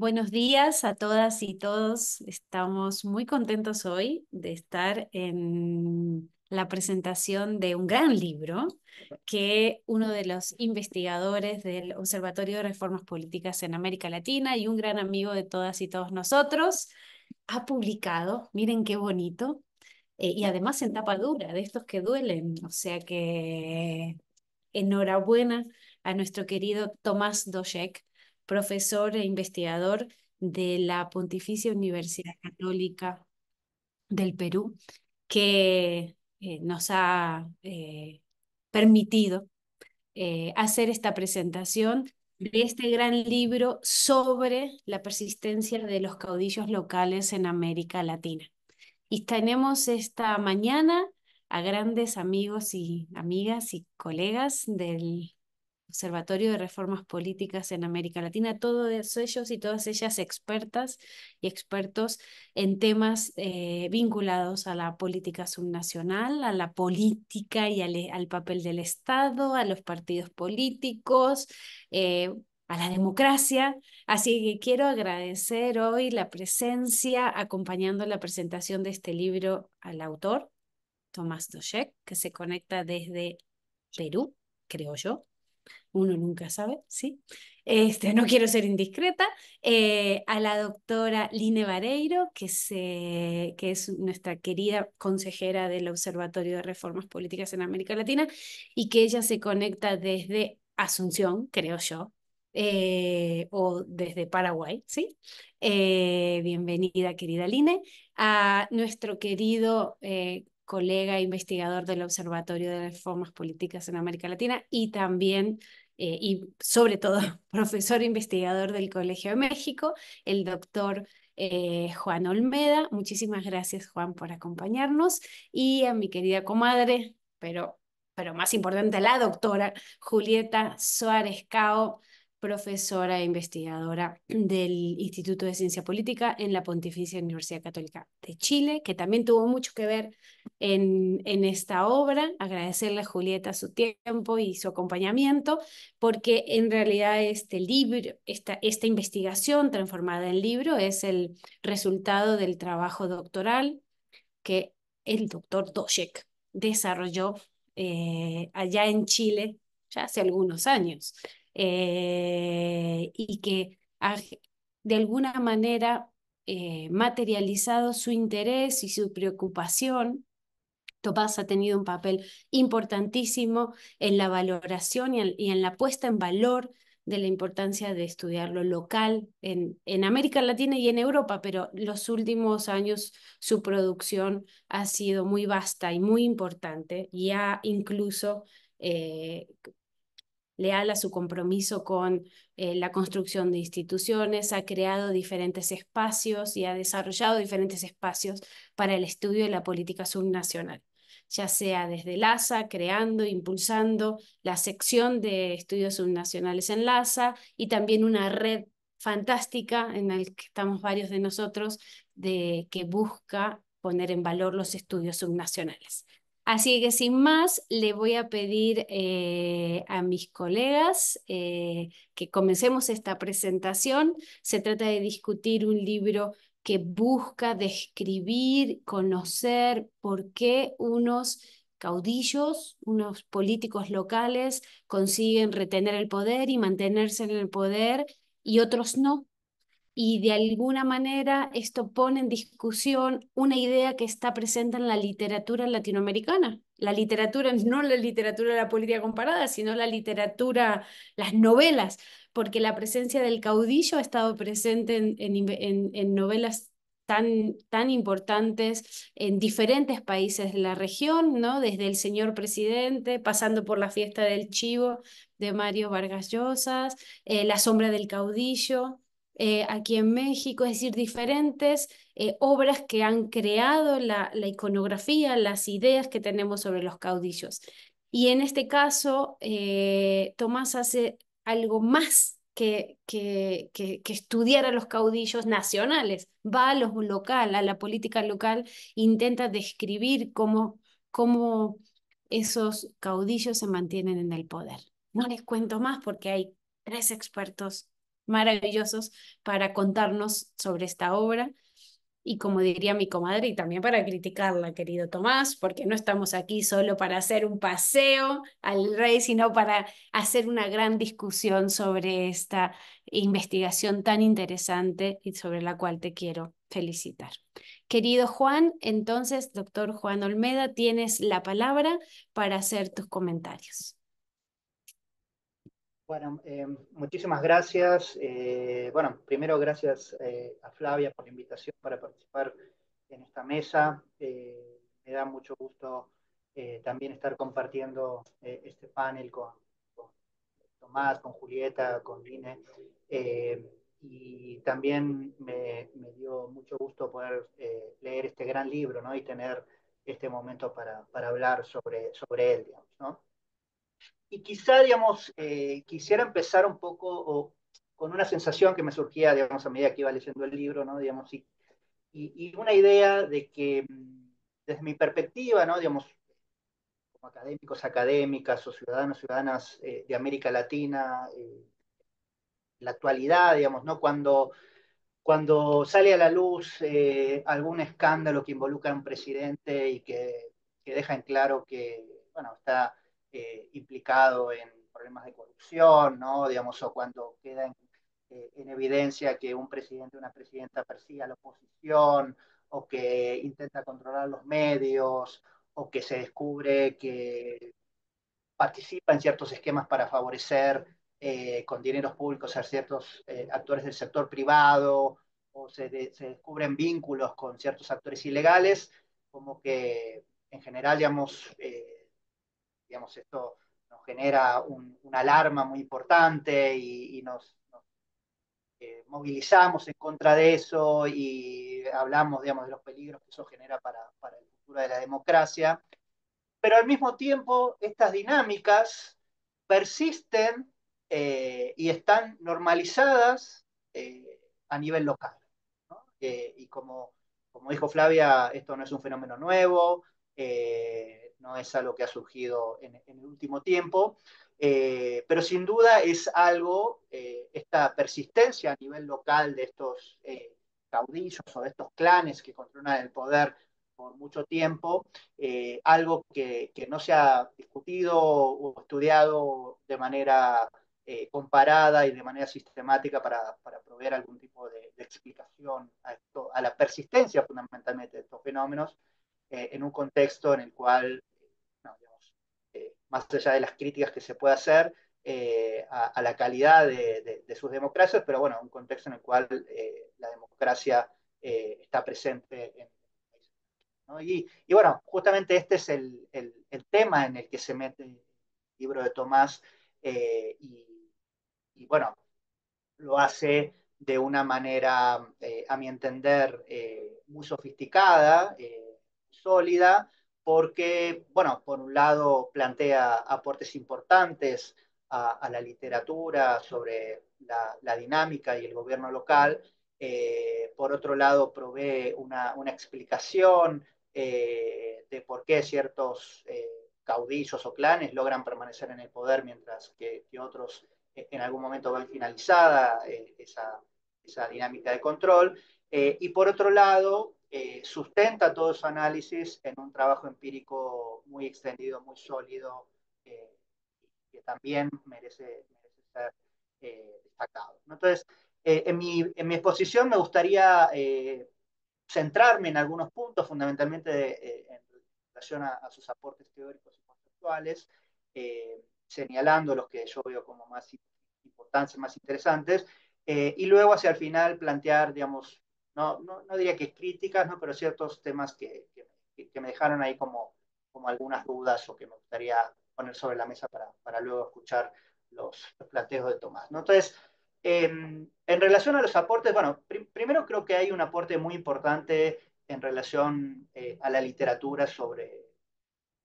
Buenos días a todas y todos. Estamos muy contentos hoy de estar en la presentación de un gran libro que uno de los investigadores del Observatorio de Reformas Políticas en América Latina y un gran amigo de todas y todos nosotros ha publicado. Miren qué bonito. Eh, y además en tapa dura, de estos que duelen. O sea que enhorabuena a nuestro querido Tomás Dojek profesor e investigador de la Pontificia Universidad Católica del Perú, que eh, nos ha eh, permitido eh, hacer esta presentación de este gran libro sobre la persistencia de los caudillos locales en América Latina. Y tenemos esta mañana a grandes amigos y amigas y colegas del Observatorio de Reformas Políticas en América Latina, todos ellos y todas ellas expertas y expertos en temas eh, vinculados a la política subnacional, a la política y al, e, papel del Estado, a los partidos políticos, eh, a la democracia. Así que quiero agradecer hoy la presencia, acompañando la presentación de este libro al autor, Tomás Doshek, que se conecta desde Perú, creo yo uno nunca sabe, ¿sí? Este, no quiero ser indiscreta, eh, a la doctora Line Vareiro, que, se, que es nuestra querida consejera del Observatorio de Reformas Políticas en América Latina, y que ella se conecta desde Asunción, creo yo, eh, o desde Paraguay, ¿sí? Eh, bienvenida, querida Line, a nuestro querido colega investigador del Observatorio de Reformas Políticas en América Latina y también eh, y sobre todo profesor investigador del Colegio de México, el doctor eh, Juan Olmeda. Muchísimas gracias, Juan, por acompañarnos y a mi querida comadre, pero, pero más importante, la doctora Julieta Suárez Cao profesora e investigadora del Instituto de Ciencia Política en la Pontificia Universidad Católica de Chile, que también tuvo mucho que ver en, esta obra. Agradecerle a Julieta su tiempo y su acompañamiento, porque en realidad este libro, esta, esta investigación transformada en libro es el resultado del trabajo doctoral que el doctor Doshek desarrolló eh, allá en Chile ya hace algunos años. Eh, y que de alguna manera eh, materializado su interés y su preocupación. Topaz ha tenido un papel importantísimo en la valoración y en, la puesta en valor de la importancia de estudiar lo local en, en, América Latina y en Europa, pero los últimos años su producción ha sido muy vasta y muy importante y ha incluso eh, leal a su compromiso con eh, la construcción de instituciones, ha creado diferentes espacios y ha desarrollado diferentes espacios para el estudio de la política subnacional ya sea desde LASA, creando, impulsando la sección de estudios subnacionales en LASA y también una red fantástica en la que estamos varios de nosotros, de, que busca poner en valor los estudios subnacionales. Así que sin más, le voy a pedir eh, a mis colegas eh, que comencemos esta presentación. Se trata de discutir un libro que busca describir, conocer por qué unos caudillos, unos políticos locales consiguen retener el poder y mantenerse en el poder y otros no y de alguna manera esto pone en discusión una idea que está presente en la literatura latinoamericana. La literatura, no la literatura de la política comparada, sino la literatura, las novelas, porque la presencia del caudillo ha estado presente en, novelas Tan, tan, importantes en diferentes países de la región, ¿no? desde el señor presidente, pasando por la fiesta del chivo de Mario Vargas Llosa, eh, La sombra del caudillo, eh, aquí en México, es decir, diferentes eh, obras que han creado la, iconografía, las ideas que tenemos sobre los caudillos. Y en este caso, eh, Tomás hace algo más que, que, que, que, estudiar a los caudillos nacionales, va a los local, a la política local, intenta describir cómo, cómo esos caudillos se mantienen en el poder. No les cuento más porque hay tres expertos maravillosos para contarnos sobre esta obra y como diría mi comadre, y también para criticarla, querido Tomás, porque no estamos aquí solo para hacer un paseo al rey, sino para hacer una gran discusión sobre esta investigación tan interesante y sobre la cual te quiero felicitar. Querido Juan, entonces, doctor Juan Olmeda, tienes la palabra para hacer tus comentarios. Bueno, eh, muchísimas gracias. Eh, bueno, primero gracias eh, a Flavia por la invitación para participar en esta mesa. me da mucho gusto también estar compartiendo este panel con, Tomás, con Julieta, con Line. y también me, dio mucho gusto poder leer este gran libro ¿no? y tener este momento para, hablar sobre, sobre él. Digamos, ¿no? Y quizá, digamos, eh, quisiera empezar un poco con una sensación que me surgía, digamos, a medida que iba leyendo el libro, ¿no? Digamos, y, y, una idea de que, mm, desde mi perspectiva, ¿no? Digamos, como académicos, académicas o ciudadanos, ciudadanas eh, de América Latina, eh, la actualidad, digamos, ¿no? Cuando, cuando sale a la luz algún escándalo que involucra a un presidente y que, que deja en claro que, bueno, está eh, implicado en problemas de corrupción, ¿no? Digamos, o cuando queda en, eh, evidencia que un presidente o una presidenta persigue a la oposición, o que intenta controlar los medios, o que se descubre que participa en ciertos esquemas para favorecer eh, con dineros públicos a ciertos actores del sector privado, o se, descubren vínculos con ciertos actores ilegales, como que en general, digamos, digamos, esto nos genera una alarma muy importante y, nos, eh, movilizamos en contra de eso y hablamos, digamos, de los peligros que eso genera para, para el futuro de la democracia. Pero al mismo tiempo, estas dinámicas persisten eh, y están normalizadas eh, a nivel local. y como, como dijo Flavia, esto no es un fenómeno nuevo no es algo que ha surgido en, el último tiempo, eh, pero sin duda es algo, eh, esta persistencia a nivel local de estos eh, caudillos o de estos clanes que controlan el poder por mucho tiempo, algo que, no se ha discutido o estudiado de manera comparada y de manera sistemática para, para proveer algún tipo de, explicación a, a la persistencia fundamentalmente de estos fenómenos en un contexto en el cual más allá de las críticas que se puede hacer eh, a, la calidad de, sus democracias, pero bueno, un contexto en el cual eh, la democracia eh, está presente en Y, y, bueno, justamente este es el, tema en el que se mete el libro de Tomás y, bueno, lo hace de una manera, a mi entender, muy sofisticada, sólida, porque, bueno, por un lado plantea aportes importantes a, la literatura sobre la, dinámica y el gobierno local, eh, por otro lado provee una, explicación eh, de por qué ciertos eh, caudillos o clanes logran permanecer en el poder mientras que, otros en algún momento van finalizada esa, dinámica de control. y por otro lado, eh, sustenta todo su análisis en un trabajo empírico muy extendido, muy sólido, eh, que también merece, ser eh, destacado. Entonces, en mi, en, exposición me gustaría centrarme en algunos puntos, fundamentalmente en relación a, a, sus aportes teóricos y conceptuales, señalando los que yo veo como más importantes, más interesantes, y luego hacia el final plantear, digamos, no, diría que críticas, ¿no? pero ciertos temas que, me dejaron ahí como, como algunas dudas o que me gustaría poner sobre la mesa para, luego escuchar los, planteos de Tomás. ¿no? Entonces, em, en relación a los aportes, bueno, primero creo que hay un aporte muy importante en relación eh, a la literatura sobre,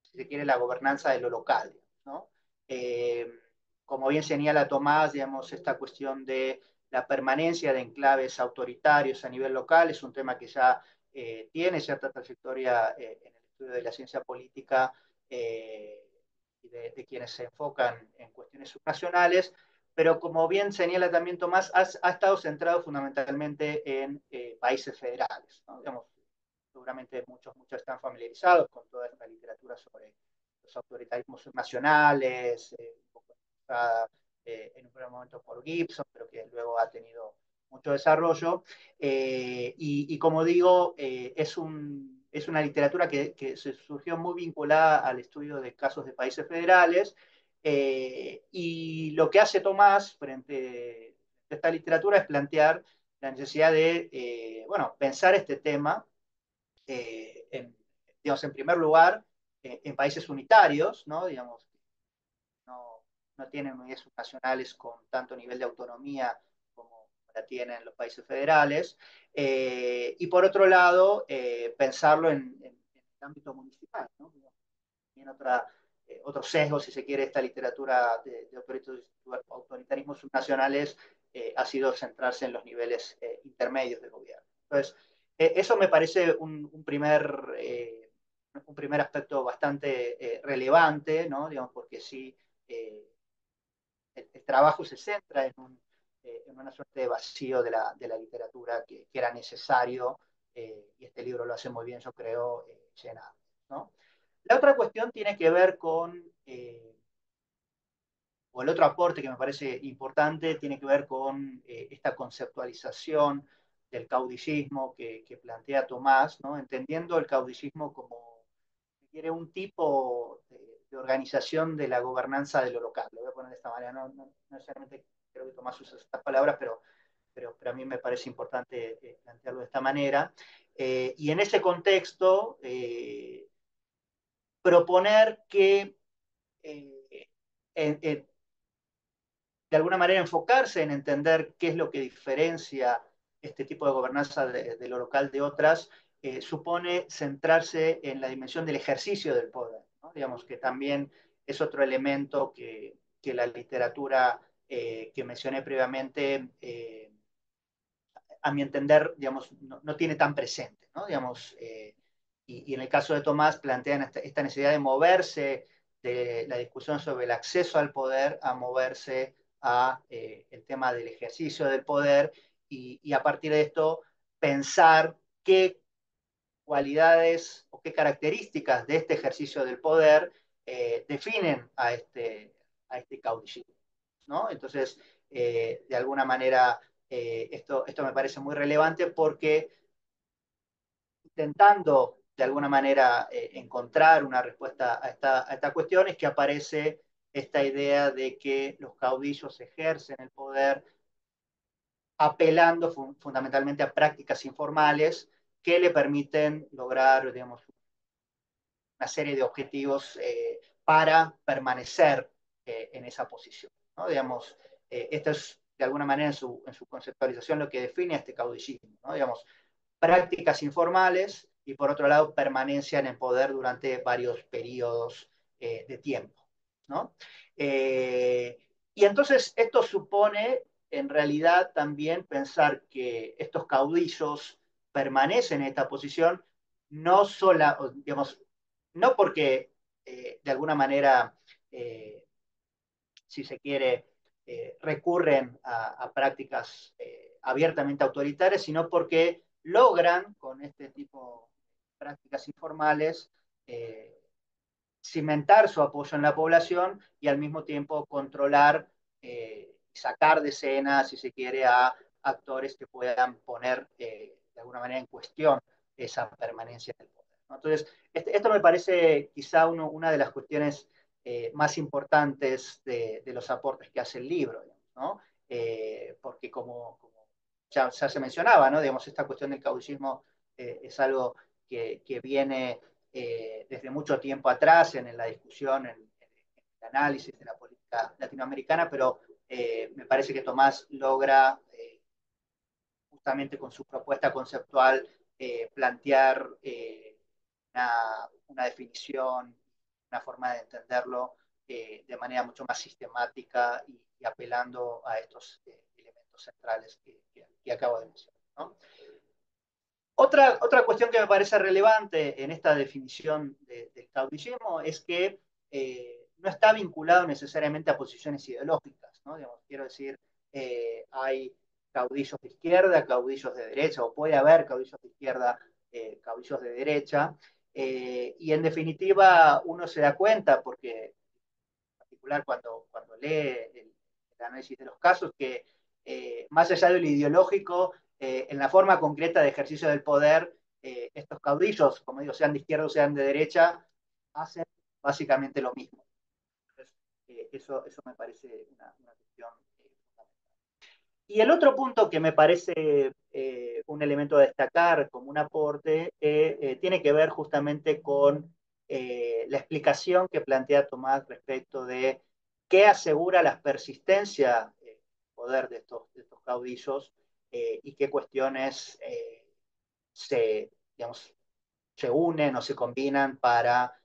si se quiere, la gobernanza de lo local. Em, como bien señala Tomás, digamos, esta cuestión de la permanencia de enclaves autoritarios a nivel local, es un tema que ya eh, tiene cierta trayectoria eh, en el estudio de la ciencia política eh, y de, quienes se enfocan en cuestiones subnacionales, pero como bien señala también Tomás, ha, estado centrado fundamentalmente en países federales. seguramente muchos, muchos están familiarizados con toda esta literatura sobre los autoritarismos subnacionales, un eh, en un primer momento por Gibson, pero que luego ha tenido mucho desarrollo. Eh, y, como digo, eh, es, es una literatura que, se surgió muy vinculada al estudio de casos de países federales. y lo que hace Tomás frente a esta literatura es plantear la necesidad de, bueno, pensar este tema, digamos, en primer lugar, en países unitarios, ¿no? digamos, no tienen unidades subnacionales con tanto nivel de autonomía como la tienen los países federales. Eh, y por otro lado, eh, pensarlo en, el ámbito municipal, ¿no? otra, eh, otro sesgo, si se quiere, esta literatura de, autoritarismos subnacionales ha sido centrarse en los niveles intermedios de gobierno. Entonces, eso me parece un, primer un primer aspecto bastante relevante, ¿no? Digamos, porque sí el, trabajo se centra eh, en, una suerte de vacío de la, literatura que, era necesario, eh, y este libro lo hace muy bien, yo creo, llenado, eh, ¿no? La otra cuestión tiene que ver con, o el otro aporte que me parece importante, tiene que ver con esta conceptualización del caudicismo que, plantea Tomás, ¿no? entendiendo el caudicismo como quiere un tipo de, de, organización de la gobernanza de lo local. Lo voy a poner de esta manera, no, necesariamente creo que Tomás usa estas palabras, pero, pero, a mí me parece importante eh, plantearlo de esta manera. Eh, y en ese contexto, eh, proponer que de alguna manera enfocarse en entender qué es lo que diferencia este tipo de gobernanza de lo local de otras, supone centrarse en la dimensión del ejercicio del poder digamos que también es otro elemento que, la literatura eh, que mencioné previamente, eh, a mi entender, digamos, no, tiene tan presente, Digamos, eh, y, en el caso de Tomás plantean esta, necesidad de moverse de la discusión sobre el acceso al poder a moverse a el tema del ejercicio del poder y, y a partir de esto pensar qué cualidades o qué características de este ejercicio del poder eh, definen a este, a este caudillismo. Entonces, eh, de alguna manera, eh, esto, esto me parece muy relevante porque intentando de alguna manera encontrar una respuesta a esta, cuestión es que aparece esta idea de que los caudillos ejercen el poder apelando fundamentalmente a prácticas informales que le permiten lograr, digamos, una serie de objetivos eh, para permanecer eh, en esa posición. ¿no? Digamos, eh, esto es, de alguna manera, en su, conceptualización lo que define a este caudillismo. Digamos, prácticas informales y, por otro lado, permanencia en el poder durante varios periodos de tiempo. y entonces esto supone, en realidad, también pensar que estos caudillos permanecen en esta posición, no digamos, no porque eh, de alguna manera, eh, si se quiere, eh, recurren a, prácticas abiertamente autoritarias, sino porque logran con este tipo de prácticas informales cimentar su apoyo en la población y al mismo tiempo controlar y sacar de escena, si se quiere, a actores que puedan poner de alguna manera en cuestión esa permanencia del poder. Entonces, este, esto me parece quizá uno, una de las cuestiones eh, más importantes de, los aportes que hace el libro, eh, porque como, ya, se mencionaba, ¿no? digamos, esta cuestión del caudillismo eh, es algo que, viene desde mucho tiempo atrás en, la discusión, en, en, el análisis de la política latinoamericana, pero me parece que Tomás logra justamente con su propuesta conceptual eh, plantear eh, una, definición, una forma de entenderlo eh, de manera mucho más sistemática y, apelando a estos elementos centrales que, acabo de mencionar. Otra, otra cuestión que me parece relevante en esta definición del caudillismo es que no está vinculado necesariamente a posiciones ideológicas. quiero decir, hay caudillos de izquierda, caudillos de derecha, o puede haber caudillos de izquierda, eh, caudillos de derecha, eh, y en definitiva uno se da cuenta, porque en particular cuando, cuando lee el, análisis de los casos, que eh, más allá del ideológico, en la forma concreta de ejercicio del poder, estos caudillos, como digo, sean de izquierda o sean de derecha, hacen básicamente lo mismo. eso, eso me parece una, una cuestión y el otro punto que me parece eh, un elemento a destacar como un aporte eh, eh, tiene que ver justamente con la explicación que plantea Tomás respecto de qué asegura la persistencia del poder de estos, estos caudillos y qué cuestiones se, digamos, se unen o se combinan para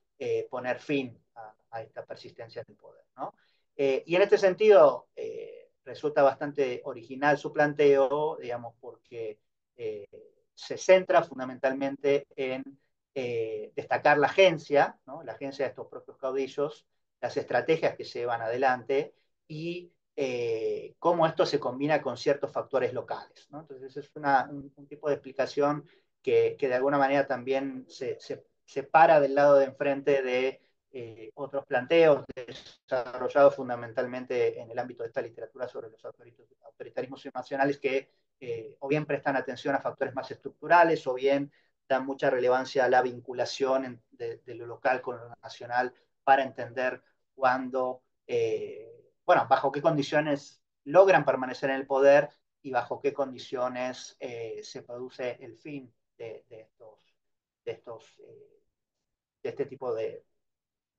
poner fin a, esta persistencia del poder. y en este sentido, resulta bastante original su planteo, digamos, porque eh, se centra fundamentalmente en eh, destacar la agencia, la agencia de estos propios caudillos, las estrategias que se van adelante y eh, cómo esto se combina con ciertos factores locales. Entonces, es un, tipo de explicación que, de alguna manera también se, se, se para del lado de enfrente de eh, otros planteos desarrollados fundamentalmente en el ámbito de esta literatura sobre los autoritarismos internacionales que eh, o bien prestan atención a factores más estructurales o bien dan mucha relevancia a la vinculación de, lo local con lo nacional para entender cuándo, eh, bueno, bajo qué condiciones logran permanecer en el poder y bajo qué condiciones se produce el fin de estos de este tipo de,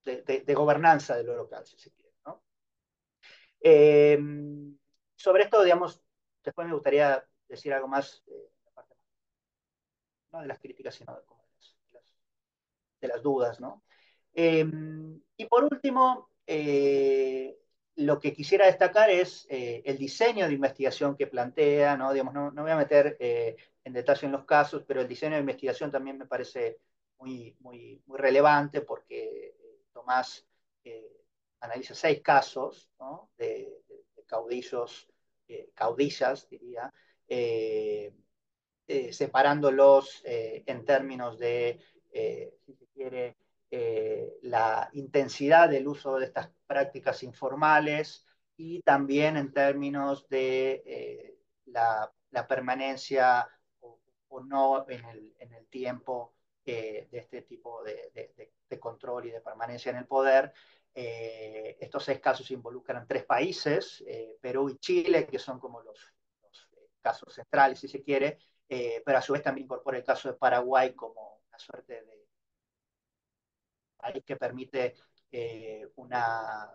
de, gobernanza de lo local, si se quiere. Em, sobre esto, digamos, después me gustaría decir algo más, eh, de las críticas, sino de, las, dudas. ¿no? Em, y por último, eh, lo que quisiera destacar es eh, el diseño de investigación que plantea, ¿no? Digamos, no, voy a meter en detalle en los casos, pero el diseño de investigación también me parece muy, muy, muy relevante porque Tomás eh, analiza seis casos de, caudillos, eh, caudillas, diría, eh, separándolos en términos de, si se quiere, la intensidad del uso de estas prácticas informales y también en términos de la, permanencia o, no en el, en el tiempo eh, de, este tipo de, de, control y de permanencia en el poder. Eh, estos seis casos involucran tres países, eh, Perú y Chile, que son como los, casos centrales, si se quiere, pero a su vez también incorpora el caso de Paraguay como una suerte de país que permite una,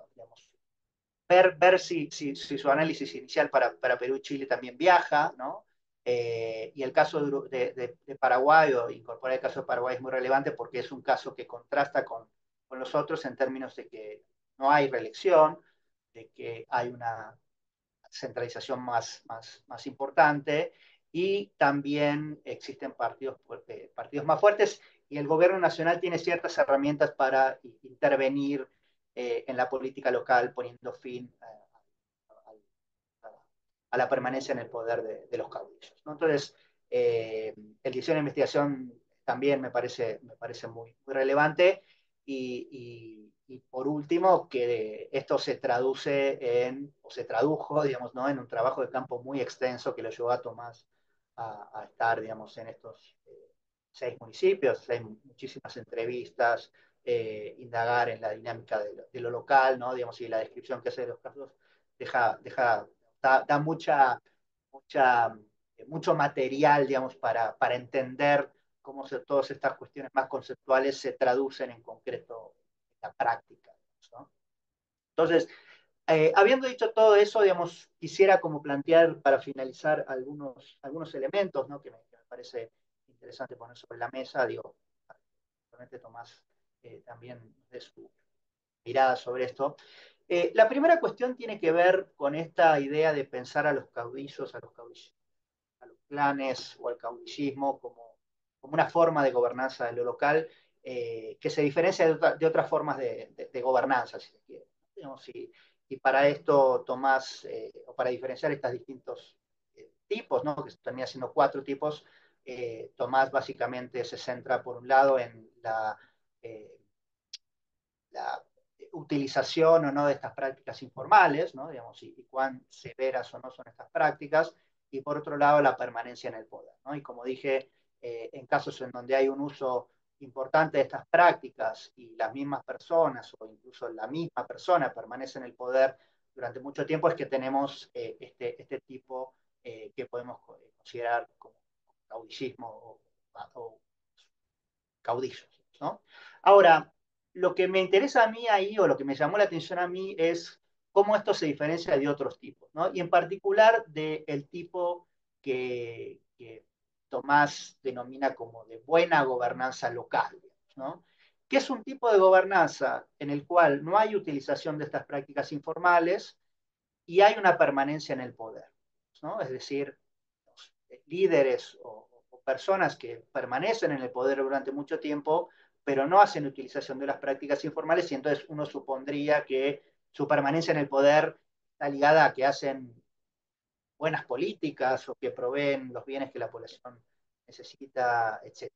ver, ver si, si, su análisis inicial para, para Perú y Chile también viaja, ¿no? Eh, y el caso de, Paraguay, o incorporar el caso de Paraguay es muy relevante porque es un caso que contrasta con, con los otros en términos de que no hay reelección, de que hay una centralización más, más, más importante y también existen partidos, eh, partidos más fuertes y el gobierno nacional tiene ciertas herramientas para intervenir eh, en la política local poniendo fin a a la permanencia en el poder de, los caudillos. Entonces, eh, el diseño de investigación también me parece, me parece muy, relevante. Y, por último, que esto se traduce en, o se tradujo, digamos, ¿no? en un trabajo de campo muy extenso que lo llevó a Tomás a, estar, digamos, en estos eh, seis municipios, seis, muchísimas entrevistas, eh, indagar en la dinámica de lo, local, ¿no? Digamos, y la descripción que hace de los casos deja, deja da, mucha, mucho material, digamos, para, para entender cómo se, todas estas cuestiones más conceptuales se traducen en concreto en la práctica. Entonces, eh, habiendo dicho todo eso, digamos, quisiera como plantear para finalizar algunos, algunos elementos que, me, parece interesante poner sobre la mesa. Digo, Tomás eh, también de su mirada sobre esto. Eh, la primera cuestión tiene que ver con esta idea de pensar a los caudillos, a los caudillos, a los clanes o al caudillismo como, una forma de gobernanza de lo local eh, que se diferencia de, otras formas de, gobernanza, y para esto tomás, eh, o para diferenciar estos distintos tipos, que también siendo cuatro tipos, Tomás básicamente se centra por un lado en la, la utilización o no de estas prácticas informales, ¿no? digamos, y, cuán severas o no son estas prácticas, y por otro lado la permanencia en el poder. Y como dije, eh, en casos en donde hay un uso importante de estas prácticas y las mismas personas o incluso la misma persona permanece en el poder durante mucho tiempo, es que tenemos eh, este, este, tipo eh, que podemos considerar como caudillismo o, caudillos. ¿no? Ahora, lo que me interesa a mí ahí o lo que me llamó la atención a mí es cómo esto se diferencia de otros tipos, Y en particular del tipo que, Tomás denomina como de buena gobernanza local, Que es un tipo de gobernanza en el cual no hay utilización de estas prácticas informales y hay una permanencia en el poder, ¿no? Es decir, líderes o personas que permanecen en el poder durante mucho tiempo pero no hacen utilización de las prácticas informales y entonces uno supondría que su permanencia en el poder está ligada a que hacen buenas políticas o que proveen los bienes que la población necesita, etc.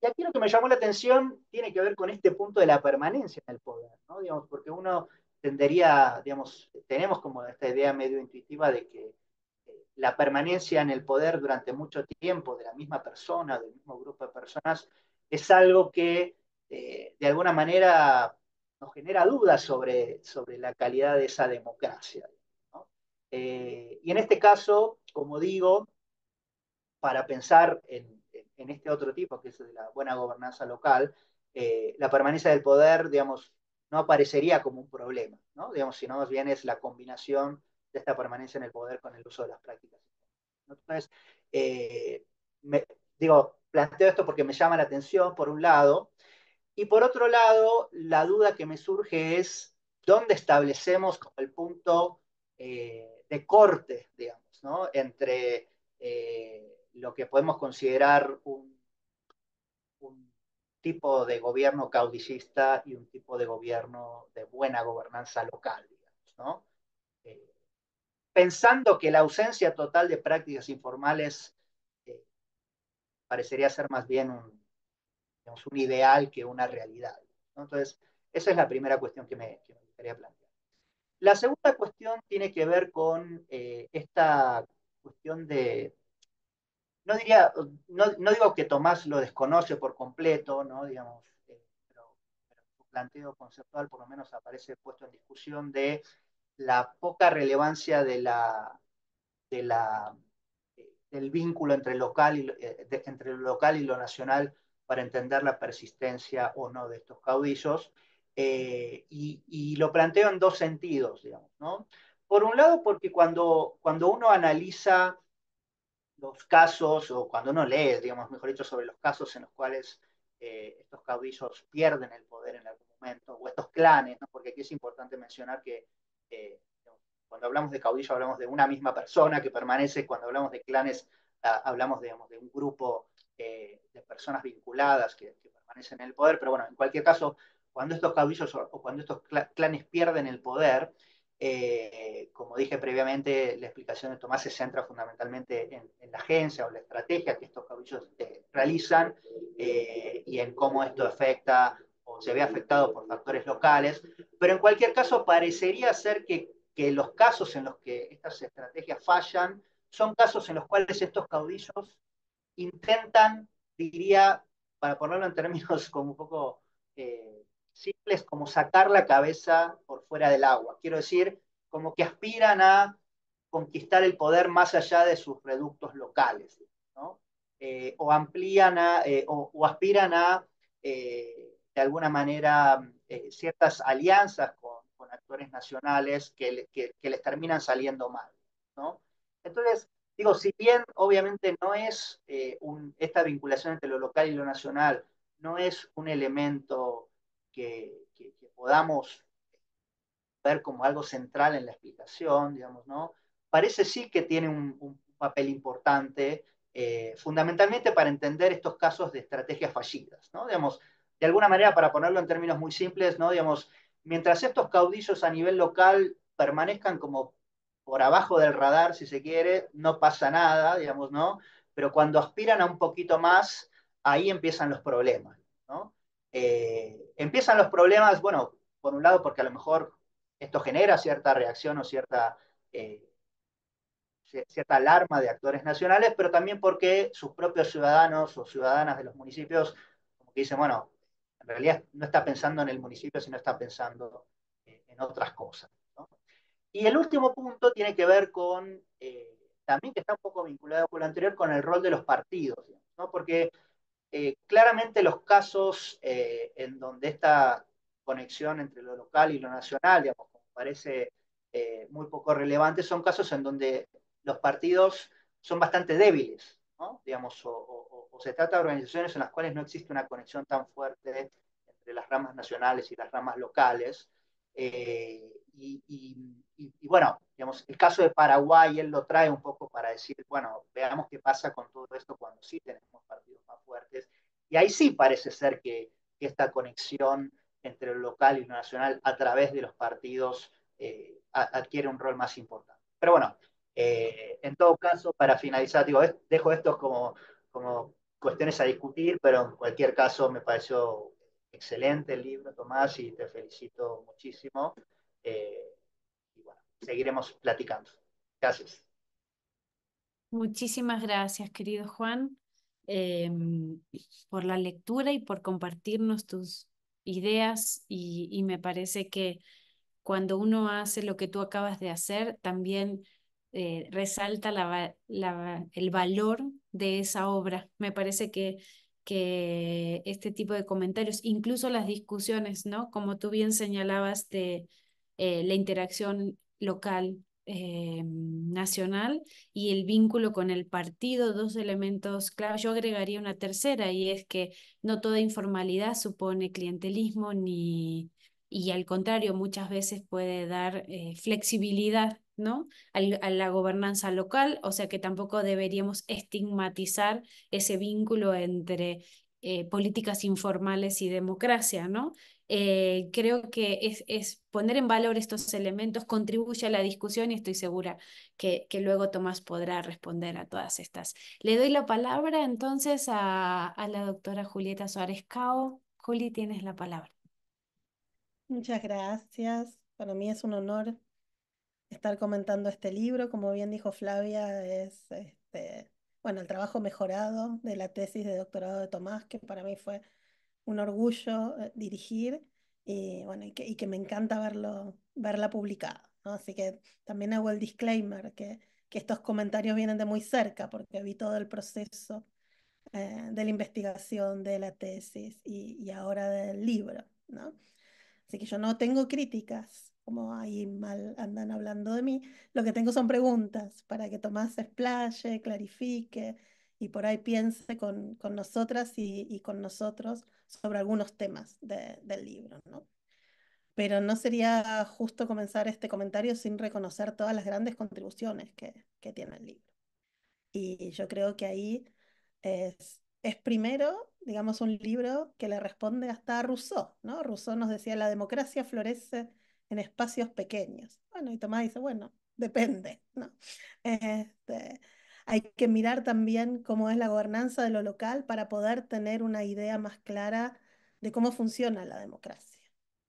Y aquí lo que me llamó la atención tiene que ver con este punto de la permanencia en el poder, digamos, porque uno tendería, digamos, tenemos como esta idea medio intuitiva de que eh, la permanencia en el poder durante mucho tiempo de la misma persona, del mismo grupo de personas, es algo que eh, de alguna manera nos genera dudas sobre, sobre la calidad de esa democracia. Eh, y en este caso, como digo, para pensar en, este otro tipo, que es de la buena gobernanza local, eh, la permanencia del poder, digamos, no aparecería como un problema, Digamos, sino más bien es la combinación de esta permanencia en el poder con el uso de las prácticas. Entonces, digo, planteo esto porque me llama la atención, por un lado, y por otro lado, la duda que me surge es dónde establecemos el punto eh, de corte, digamos, entre eh, lo que podemos considerar un, tipo de gobierno caudillista y un tipo de gobierno de buena gobernanza local, digamos, eh, pensando que la ausencia total de prácticas informales parecería ser más bien un, ideal que una realidad. Entonces, esa es la primera cuestión que me, que gustaría plantear. La segunda cuestión tiene que ver con eh, esta cuestión de, no diría, no, digo que Tomás lo desconoce por completo, ¿no? digamos, eh, pero, su planteo conceptual por lo menos aparece puesto en discusión de la poca relevancia de la, de la el vínculo entre, local eh, entre lo local y lo nacional para entender la persistencia o no de estos caudillos. Eh, y, lo planteo en dos sentidos, digamos. ¿no? Por un lado, porque cuando, cuando uno analiza los casos, o cuando uno lee, digamos, mejor dicho, sobre los casos en los cuales eh, estos caudillos pierden el poder en algún momento, o estos clanes, ¿no? porque aquí es importante mencionar que cuando hablamos de caudillo hablamos de una misma persona que permanece, cuando hablamos de clanes ah, hablamos de un grupo eh, de personas vinculadas que, permanecen en el poder, pero bueno, en cualquier caso, cuando estos caudillos o, cuando estos clanes pierden el poder, eh, como dije previamente, la explicación de Tomás se centra fundamentalmente en, la agencia o la estrategia que estos caudillos eh, realizan y en cómo esto afecta o se ve afectado por factores locales, pero en cualquier caso parecería ser que que los casos en los que estas estrategias fallan son casos en los cuales estos caudillos intentan, diría, para ponerlo en términos como un poco eh, simples, como sacar la cabeza por fuera del agua. Quiero decir, como que aspiran a conquistar el poder más allá de sus reductos locales, eh, o amplían eh, o, o, aspiran a, de alguna manera, ciertas alianzas con actores nacionales que, les terminan saliendo mal. ¿no? Entonces, digo, si bien obviamente no es eh, esta vinculación entre lo local y lo nacional, no es un elemento que, podamos ver como algo central en la explicación, digamos, ¿no? Parece sí que tiene un, papel importante, eh, fundamentalmente para entender estos casos de estrategias fallidas, ¿no? Digamos, de alguna manera, para ponerlo en términos muy simples, ¿no? Digamos, mientras estos caudillos a nivel local permanezcan como por abajo del radar, si se quiere, no pasa nada, digamos, ¿no? Pero cuando aspiran a un poquito más, ahí empiezan los problemas, ¿no? Eh, empiezan los problemas, bueno, por un lado, porque a lo mejor esto genera cierta reacción o cierta, eh, cierta alarma de actores nacionales, pero también porque sus propios ciudadanos o ciudadanas de los municipios, como que dicen, bueno, en realidad no está pensando en el municipio, sino está pensando en otras cosas. Y el último punto tiene que ver con, eh, también que está un poco vinculado con lo anterior, con el rol de los partidos, ¿no? porque eh, claramente los casos eh, en donde esta conexión entre lo local y lo nacional, digamos, como parece muy poco relevante, son casos en donde los partidos son bastante débiles, ¿no? digamos, o o se trata de organizaciones en las cuales no existe una conexión tan fuerte entre las ramas nacionales y las ramas locales. Eh, y, bueno, digamos, el caso de Paraguay, él lo trae un poco para decir, bueno, veamos qué pasa con todo esto cuando sí tenemos partidos más fuertes. Y ahí sí parece ser que, esta conexión entre lo local y lo nacional a través de los partidos eh, adquiere un rol más importante. Pero bueno, eh, en todo caso, para finalizar, digo, dejo estos como cuestiones a discutir, pero en cualquier caso me pareció excelente el libro, Tomás, y te felicito muchísimo. Eh, seguiremos platicando. Gracias. Muchísimas gracias, querido Juan, em, por la lectura y por compartirnos tus ideas y, y me parece que cuando uno hace lo que tú acabas de hacer, también eh, resalta el valor de esa obra. Me parece que, este tipo de comentarios, incluso las discusiones, ¿no? Como tú bien señalabas de eh, la interacción local, eh, nacional y el vínculo con el partido, dos elementos clave. Yo agregaría una tercera y es que no toda informalidad supone clientelismo ni... Y al contrario, muchas veces puede dar flexibilidad ¿no? a la gobernanza local, o sea que tampoco deberíamos estigmatizar ese vínculo entre eh, políticas informales y democracia, ¿no? Eh, creo que es, poner en valor estos elementos contribuye a la discusión y estoy segura que, luego Tomás podrá responder a todas estas. Le doy la palabra entonces a, a la doctora Julieta Suárez Cao. Juli, tienes la palabra. Muchas gracias. Para mí es un honor estar comentando este libro. Como bien dijo Flavia, es este, bueno, el trabajo mejorado de la tesis de doctorado de Tomás, que para mí fue un orgullo eh, dirigir y, bueno, y, que, y que me encanta verlo, verla publicada. ¿no? Así que también hago el disclaimer que, que, estos comentarios vienen de muy cerca porque vi todo el proceso eh, de la investigación, de la tesis y, y ahora del libro. ¿no? Así que yo no tengo críticas como ahí mal andan hablando de mí, lo que tengo son preguntas para que Tomás se explaye, clarifique y por ahí piense con, con nosotras y, y, con nosotros sobre algunos temas de, del libro. ¿no? Pero no sería justo comenzar este comentario sin reconocer todas las grandes contribuciones que, que tiene el libro. Y yo creo que ahí es, es primero, digamos, un libro que le responde hasta a Rousseau. ¿no? Rousseau nos decía, la democracia florece en espacios pequeños. Bueno, y Tomás dice, bueno, depende, ¿no? Este, hay que mirar también cómo es la gobernanza de lo local para poder tener una idea más clara de cómo funciona la democracia,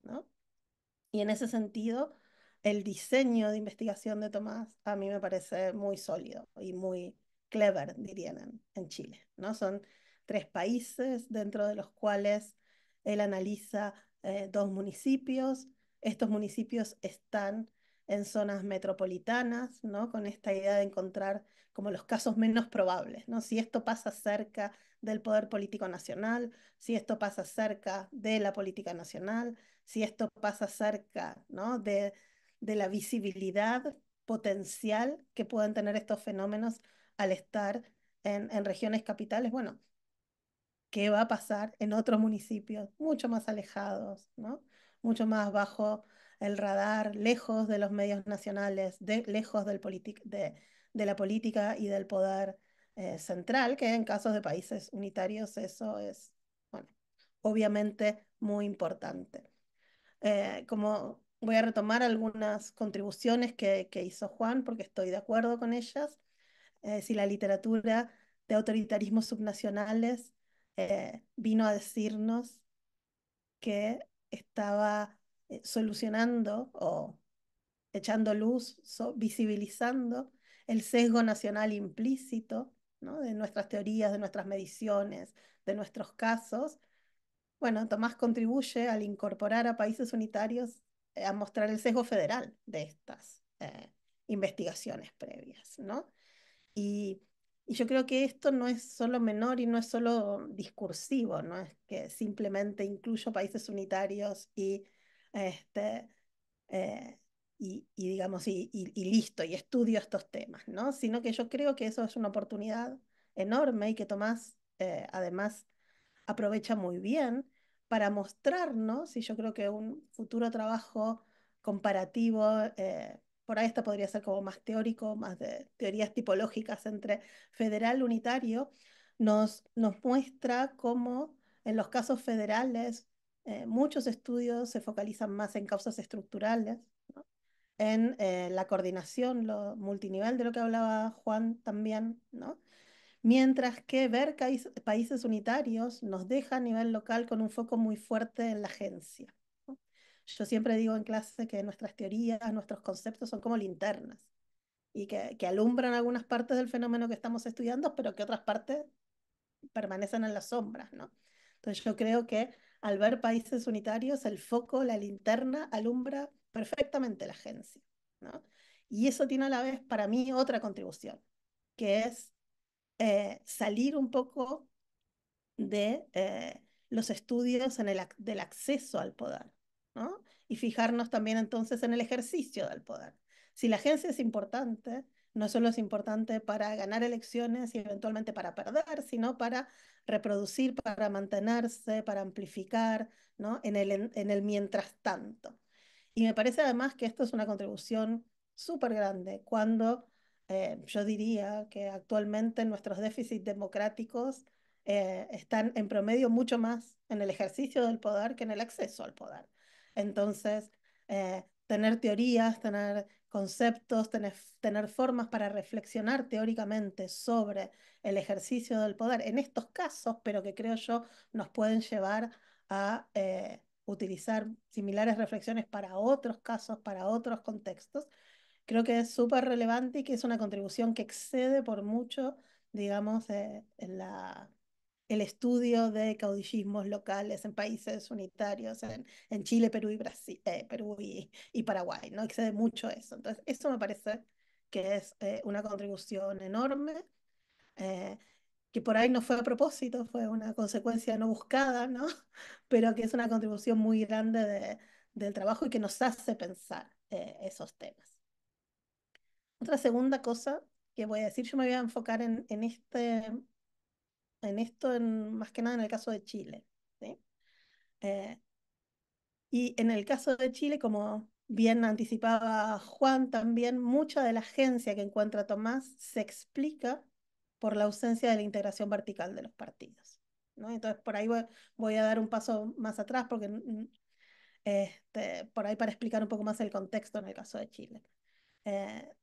¿no? Y en ese sentido, el diseño de investigación de Tomás a mí me parece muy sólido y muy clever, dirían en, Chile, ¿no? Son tres países dentro de los cuales él analiza eh, dos municipios, estos municipios están en zonas metropolitanas, ¿no? Con esta idea de encontrar como los casos menos probables, ¿no? Si esto pasa cerca del poder político nacional, si esto pasa cerca de la política nacional, si esto pasa cerca, ¿no? De, la visibilidad potencial que puedan tener estos fenómenos al estar en, en regiones capitales, bueno, ¿qué va a pasar en otros municipios mucho más alejados, ¿no? mucho más bajo el radar, lejos de los medios nacionales, lejos del de, de, la política y del poder eh, central, que en casos de países unitarios eso es, obviamente muy importante. Eh, como voy a retomar algunas contribuciones que, hizo Juan, porque estoy de acuerdo con ellas. Eh, si la literatura de autoritarismos subnacionales vino a decirnos que estaba eh, solucionando o echando luz, visibilizando el sesgo nacional implícito ¿no? de nuestras teorías, de nuestras mediciones, de nuestros casos. Bueno, Tomás contribuye al incorporar a países unitarios eh, a mostrar el sesgo federal de estas eh, investigaciones previas, ¿no? Y y yo creo que esto no es solo menor y no es solo discursivo, no es que simplemente incluyo países unitarios y, este, eh, y, digamos, y, listo, y estudio estos temas, ¿no? Sino que yo creo que eso es una oportunidad enorme y que Tomás eh, además aprovecha muy bien para mostrarnos, y yo creo que un futuro trabajo comparativo eh, por ahí esto podría ser como más teórico, más de teorías tipológicas entre federal unitario, nos, nos muestra cómo en los casos federales eh, muchos estudios se focalizan más en causas estructurales, en eh, la coordinación lo multinivel de lo que hablaba Juan también, ¿no? mientras que ver países unitarios nos deja a nivel local con un foco muy fuerte en la agencia. Yo siempre digo en clase que nuestras teorías, nuestros conceptos son como linternas y que, que alumbran algunas partes del fenómeno que estamos estudiando, pero que otras partes permanecen en las sombras, ¿no? Entonces yo creo que al ver países unitarios, el foco, la linterna, alumbra perfectamente la agencia, ¿no? Y eso tiene a la vez para mí otra contribución, que es eh, salir un poco de eh, los estudios en el, del acceso al poder, y fijarnos también entonces en el ejercicio del poder. Si la agencia es importante, no solo es importante para ganar elecciones y eventualmente para perder, sino para reproducir, para mantenerse, para amplificar, ¿no? En el, en el mientras tanto. Y me parece además que esto es una contribución súper grande cuando eh, yo diría que actualmente nuestros déficits democráticos eh, están en promedio mucho más en el ejercicio del poder que en el acceso al poder. Entonces, eh, tener teorías, tener conceptos, tener, formas para reflexionar teóricamente sobre el ejercicio del poder en estos casos, pero que creo yo nos pueden llevar a eh, utilizar similares reflexiones para otros casos, para otros contextos. Creo que es súper relevante y que es una contribución que excede por mucho, digamos, eh, en la, el estudio de caudillismos locales en países unitarios, en, Chile, Perú y Brasil, eh, Perú y, Paraguay, ¿no? Excede mucho eso. Entonces, eso me parece que es eh, una contribución enorme, eh, que por ahí no fue a propósito, fue una consecuencia no buscada, ¿no? Pero que es una contribución muy grande de, del trabajo y que nos hace pensar esos temas. Otra segunda cosa que voy a decir, yo me voy a enfocar en, en este en esto, en, más que nada en el caso de Chile. ¿sí? Eh, y en el caso de Chile, como bien anticipaba Juan, también mucha de la agencia que encuentra Tomás se explica por la ausencia de la integración vertical de los partidos. ¿no? Entonces, por ahí voy, a dar un paso más atrás, porque mm, este, por ahí para explicar un poco más el contexto en el caso de Chile. Eh,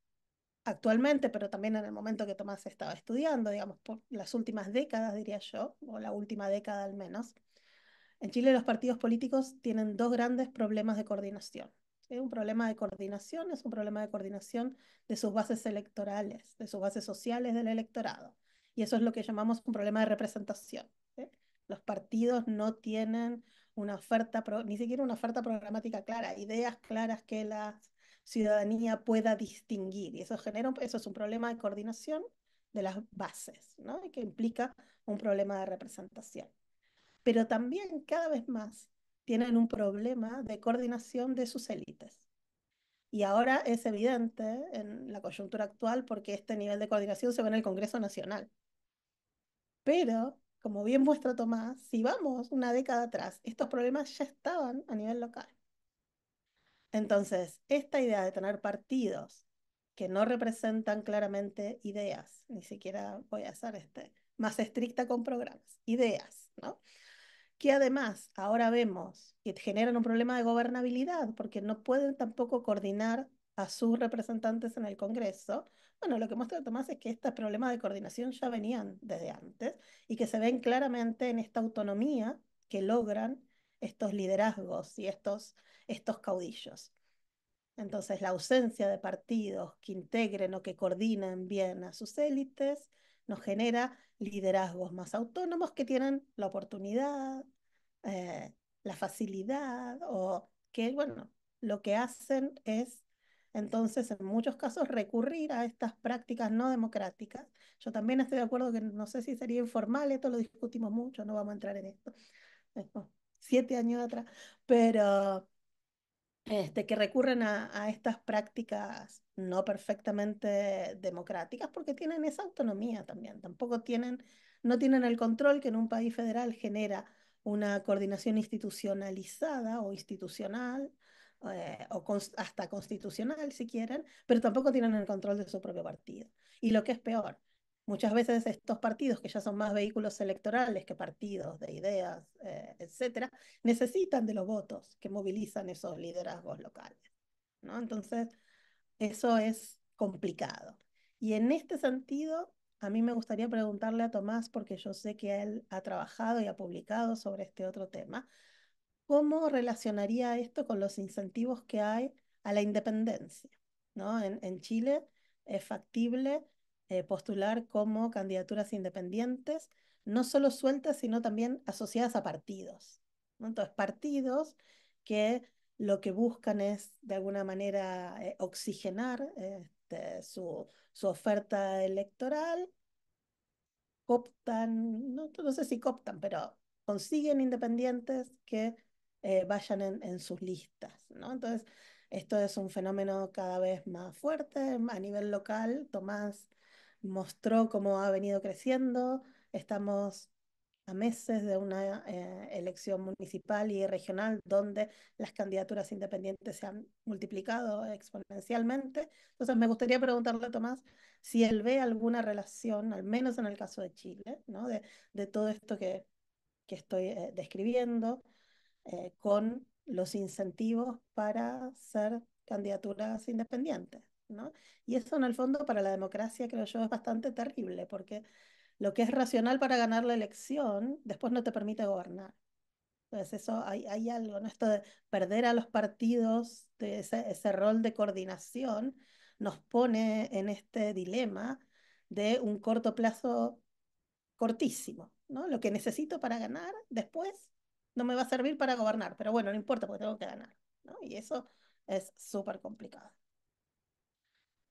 actualmente, pero también en el momento que Tomás estaba estudiando, digamos, por las últimas décadas, diría yo, o la última década al menos, en Chile los partidos políticos tienen dos grandes problemas de coordinación. Un problema de coordinación es un problema de coordinación de sus bases electorales, de sus bases sociales del electorado. Y eso es lo que llamamos un problema de representación. Los partidos no tienen una oferta, ni siquiera una oferta programática clara, ideas claras que las ciudadanía pueda distinguir. Y eso genera, eso es un problema de coordinación de las bases, ¿no? Y que implica un problema de representación. Pero también cada vez más tienen un problema de coordinación de sus élites. Y ahora es evidente en la coyuntura actual porque este nivel de coordinación se ve en el Congreso Nacional. Pero, como bien muestra Tomás, si vamos una década atrás, estos problemas ya estaban a nivel local. Entonces, esta idea de tener partidos que no representan claramente ideas, ni siquiera voy a ser este, más estricta con programas, ideas, ¿no? Que además ahora vemos que generan un problema de gobernabilidad porque no pueden tampoco coordinar a sus representantes en el Congreso. Bueno, lo que muestra Tomás es que estos problemas de coordinación ya venían desde antes y que se ven claramente en esta autonomía que logran estos liderazgos y estos estos caudillos. Entonces, la ausencia de partidos que integren o que coordinen bien a sus élites nos genera liderazgos más autónomos que tienen la oportunidad, eh, la facilidad o que, bueno, lo que hacen es entonces, en muchos casos, recurrir a estas prácticas no democráticas. Yo también estoy de acuerdo que no sé si sería informal, esto lo discutimos mucho, no vamos a entrar en esto. siete años atrás, pero este, que recurren a, estas prácticas no perfectamente democráticas porque tienen esa autonomía también. Tampoco tienen, no tienen el control que en un país federal genera una coordinación institucionalizada o institucional eh, o hasta constitucional si quieren, pero tampoco tienen el control de su propio partido. Y lo que es peor, Muchas veces estos partidos, que ya son más vehículos electorales que partidos de ideas, eh, etcétera, necesitan de los votos que movilizan esos liderazgos locales. ¿no? Entonces, eso es complicado. Y en este sentido, a mí me gustaría preguntarle a Tomás, porque yo sé que él ha trabajado y ha publicado sobre este otro tema, ¿cómo relacionaría esto con los incentivos que hay a la independencia? ¿no? En, en Chile es factible eh, postular como candidaturas independientes, no solo sueltas, sino también asociadas a partidos. Entonces, partidos que lo que buscan es, de alguna manera, eh, oxigenar eh, este, su, su, oferta electoral, cooptan, no, no, sé si cooptan, pero consiguen independientes que vayan en, sus listas. ¿no? Entonces, esto es un fenómeno cada vez más fuerte a nivel local. Tomás mostró cómo ha venido creciendo. Estamos a meses de una eh, elección municipal y regional donde las candidaturas independientes se han multiplicado exponencialmente. Entonces, me gustaría preguntarle a Tomás si él ve alguna relación, al menos en el caso de Chile, ¿no? de, de todo esto que, que estoy eh, describiendo, eh, con los incentivos para ser candidaturas independientes. Y eso en el fondo para la democracia creo yo es bastante terrible, porque lo que es racional para ganar la elección después no te permite gobernar. Entonces eso hay, hay algo, ¿no? Esto de perder a los partidos, ese, rol de coordinación, nos pone en este dilema de un corto plazo cortísimo, ¿no? Lo que necesito para ganar después no me va a servir para gobernar, pero bueno, no importa porque tengo que ganar, Y eso es súper complicado.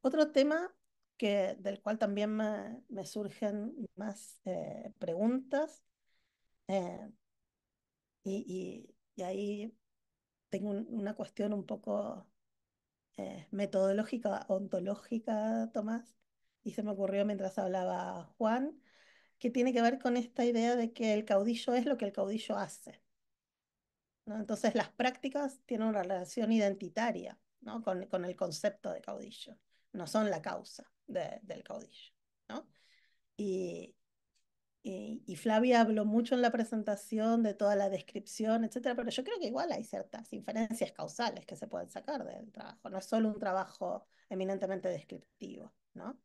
Otro tema que, del cual también me, surgen más eh, preguntas eh, y, ahí tengo una cuestión un poco eh, metodológica, ontológica, Tomás, y se me ocurrió mientras hablaba Juan, que tiene que ver con esta idea de que el caudillo es lo que el caudillo hace. Entonces las prácticas tienen una relación identitaria ¿no? con el concepto de caudillo no son la causa del caudillo. Y, y, Flavia habló mucho en la presentación de toda la descripción, etcétera, pero yo creo que igual hay ciertas inferencias causales que se pueden sacar del trabajo. No es solo un trabajo eminentemente descriptivo, ¿no?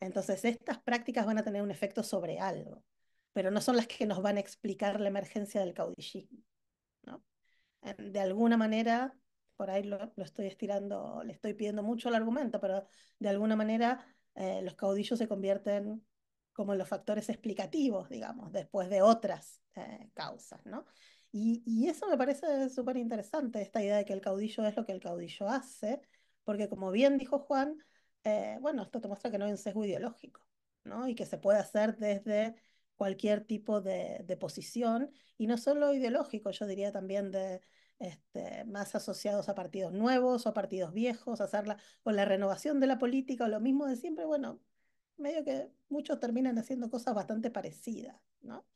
Entonces, estas prácticas van a tener un efecto sobre algo, pero no son las que nos van a explicar la emergencia del caudillismo. ¿no? De alguna manera, por ahí lo, estoy estirando, le estoy pidiendo mucho el argumento, pero de alguna manera eh, los caudillos se convierten como en los factores explicativos, digamos, después de otras eh, causas, ¿no? Y, y, eso me parece súper interesante, esta idea de que el caudillo es lo que el caudillo hace, porque como bien dijo Juan, eh, bueno, esto te muestra que no hay un sesgo ideológico, ¿no? Y que se puede hacer desde cualquier tipo de, de posición, y no solo ideológico, yo diría también de, este, más asociados a partidos nuevos o partidos viejos, hacerla con la renovación de la política o lo mismo de siempre, bueno, medio que muchos terminan haciendo cosas bastante parecidas, ¿no?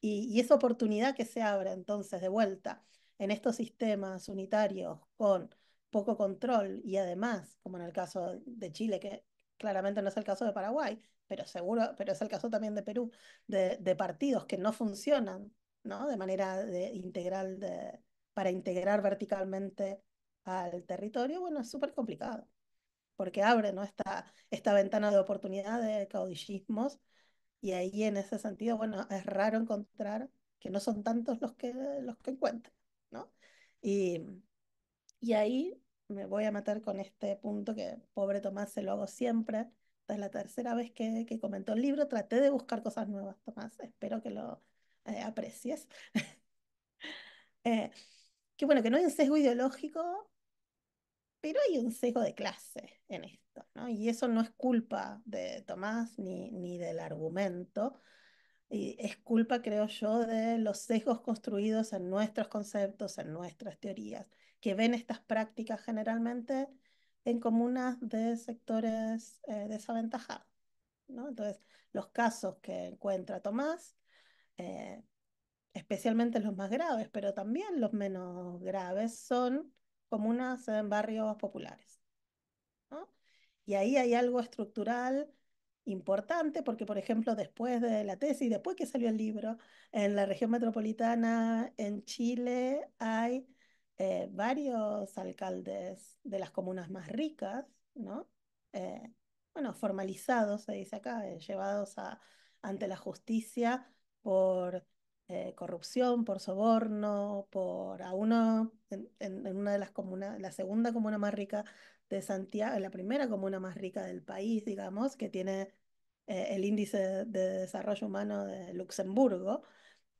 Y, esa oportunidad que se abre entonces de vuelta en estos sistemas unitarios con poco control y además, como en el caso de Chile, que claramente no es el caso de Paraguay, pero seguro, pero es el caso también de Perú, de, de partidos que no funcionan, ¿no? De manera de, integral de, para integrar verticalmente al territorio, bueno, es súper complicado, porque abre ¿no? esta, esta ventana de oportunidad de caudillismos y ahí en ese sentido, bueno, es raro encontrar que no son tantos los que, los que encuentran, ¿no? Y, y ahí me voy a matar con este punto que pobre Tomás se lo hago siempre. Esta es la tercera vez que, que comentó el libro. Traté de buscar cosas nuevas, Tomás. Espero que lo eh, aprecies. eh, que bueno, que no hay un sesgo ideológico, pero hay un sesgo de clase en esto, ¿no? Y eso no es culpa de Tomás ni, ni del argumento, es culpa, creo yo, de los sesgos construidos en nuestros conceptos, en nuestras teorías, que ven estas prácticas generalmente en comunas de sectores eh, desaventajados. ¿no? Entonces, los casos que encuentra Tomás eh, especialmente los más graves, pero también los menos graves, son comunas en barrios populares. Y ahí hay algo estructural importante, porque por ejemplo, después de la tesis, después que salió el libro, en la región metropolitana, en Chile, hay eh, varios alcaldes de las comunas más ricas, ¿no? Eh, bueno, formalizados, se dice acá, eh, llevados a, ante la justicia por eh, corrupción, por soborno, por a uno en, una de las comunas, la segunda comuna más rica de Santiago, la primera comuna más rica del país, digamos, que tiene eh, el índice de desarrollo humano de Luxemburgo,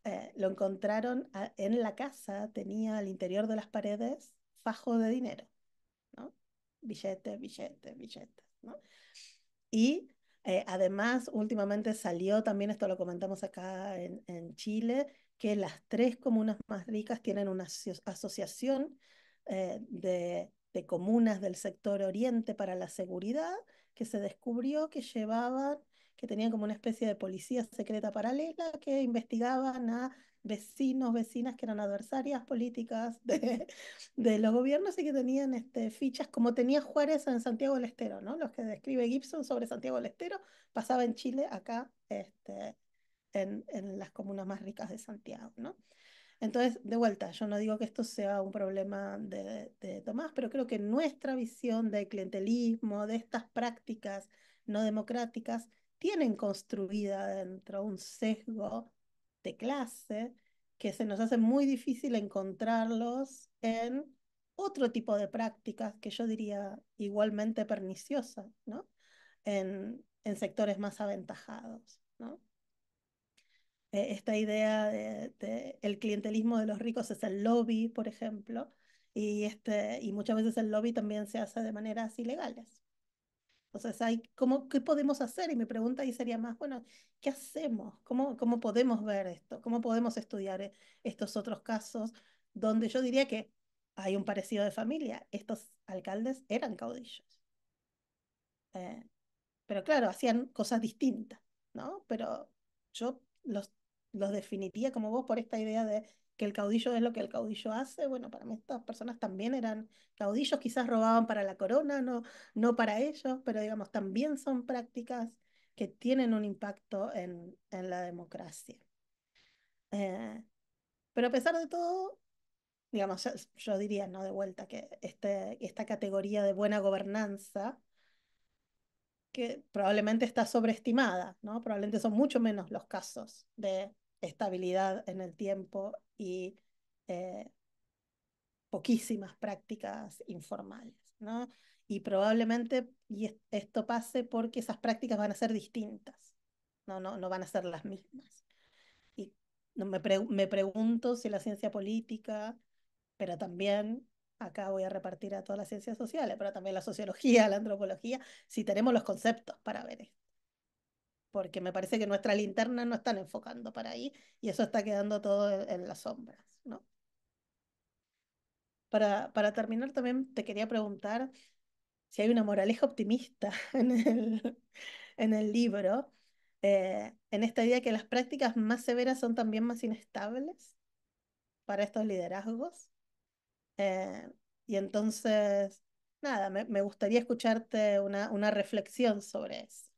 eh, lo encontraron en la casa, tenía al interior de las paredes fajo de dinero, ¿no? Billetes, billetes, billetes, Y eh, además, últimamente salió también, esto lo comentamos acá en, Chile, que las tres comunas más ricas tienen una asociación eh, de, de comunas del sector oriente para la seguridad, que se descubrió que llevaban que tenían como una especie de policía secreta paralela que investigaban a vecinos, vecinas que eran adversarias políticas de, los gobiernos y que tenían este, fichas, como tenía Juárez en Santiago del Estero, ¿no? Los que describe Gibson sobre Santiago del Estero, pasaba en Chile acá, este, en, las comunas más ricas de Santiago, ¿no? Entonces, de vuelta, yo no digo que esto sea un problema de, Tomás, pero creo que nuestra visión de clientelismo, de estas prácticas no democráticas, tienen construida dentro un sesgo de clase que se nos hace muy difícil encontrarlos en otro tipo de prácticas que yo diría igualmente perniciosa, ¿no? En, sectores más aventajados, ¿no? Eh, esta idea de, el clientelismo de los ricos es el lobby, por ejemplo, y, este, y muchas veces el lobby también se hace de maneras ilegales. Entonces, ¿cómo, ¿qué podemos hacer? Y mi pregunta ahí sería más, bueno, ¿qué hacemos? ¿Cómo, cómo podemos ver esto? ¿Cómo podemos estudiar eh, estos otros casos donde yo diría que hay un parecido de familia? Estos alcaldes eran caudillos. Eh, pero claro, hacían cosas distintas, ¿no? Pero yo los, los definiría como vos por esta idea de que el caudillo es lo que el caudillo hace. Bueno, para mí estas personas también eran caudillos, quizás robaban para la corona, no, no para ellos, pero digamos, también son prácticas que tienen un impacto en, en la democracia. Eh, pero a pesar de todo, digamos, yo, yo, diría, ¿no? De vuelta, que este, esta categoría de buena gobernanza, que probablemente está sobreestimada, ¿no? Probablemente son mucho menos los casos de estabilidad en el tiempo y eh, poquísimas prácticas informales, ¿no? Y probablemente y esto pase porque esas prácticas van a ser distintas, no, no, no van a ser las mismas. Y me, me pregunto si la ciencia política, pero también acá voy a repartir a todas las ciencias sociales, pero también la sociología, la antropología, si tenemos los conceptos para ver esto porque me parece que nuestra linterna no están enfocando para ahí y eso está quedando todo en, las sombras, Para, para, terminar, también te quería preguntar si hay una moraleja optimista en el, en el libro, eh, en esta idea que las prácticas más severas son también más inestables para estos liderazgos. Eh, y entonces, nada, me, gustaría escucharte una, una reflexión sobre eso.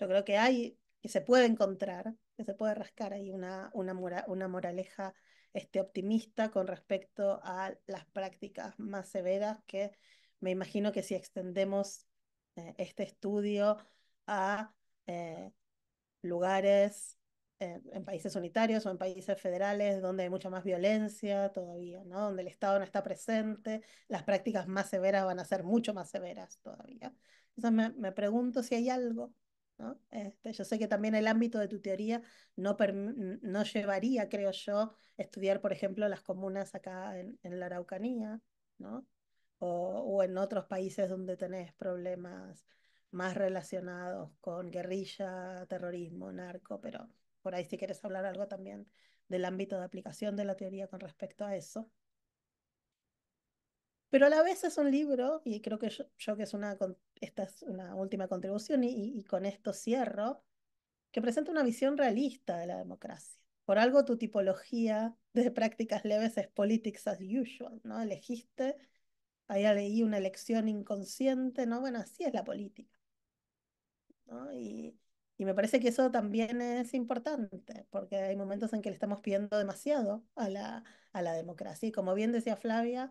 Yo creo que hay, que se puede encontrar, que se puede rascar ahí una, una, una moraleja este, optimista con respecto a las prácticas más severas que me imagino que si extendemos eh, este estudio a eh, lugares eh, en países unitarios o en países federales donde hay mucha más violencia todavía, ¿no? donde el Estado no está presente, las prácticas más severas van a ser mucho más severas todavía. Entonces me pregunto si hay algo este, yo sé que también el ámbito de tu teoría no, llevaría, creo yo, estudiar, por ejemplo, las comunas acá en, la Araucanía, O, o, en otros países donde tenés problemas más relacionados con guerrilla, terrorismo, narco, pero por ahí si quieres hablar algo también del ámbito de aplicación de la teoría con respecto a eso pero a la vez es un libro, y creo que yo, que es una, esta es una última contribución, y, con esto cierro, que presenta una visión realista de la democracia. Por algo tu tipología de prácticas leves es politics as usual, ¿no? Elegiste, ahí leí una elección inconsciente, ¿no? Bueno, así es la política. ¿no? Y, y me parece que eso también es importante, porque hay momentos en que le estamos pidiendo demasiado a la, a la democracia. Y como bien decía Flavia,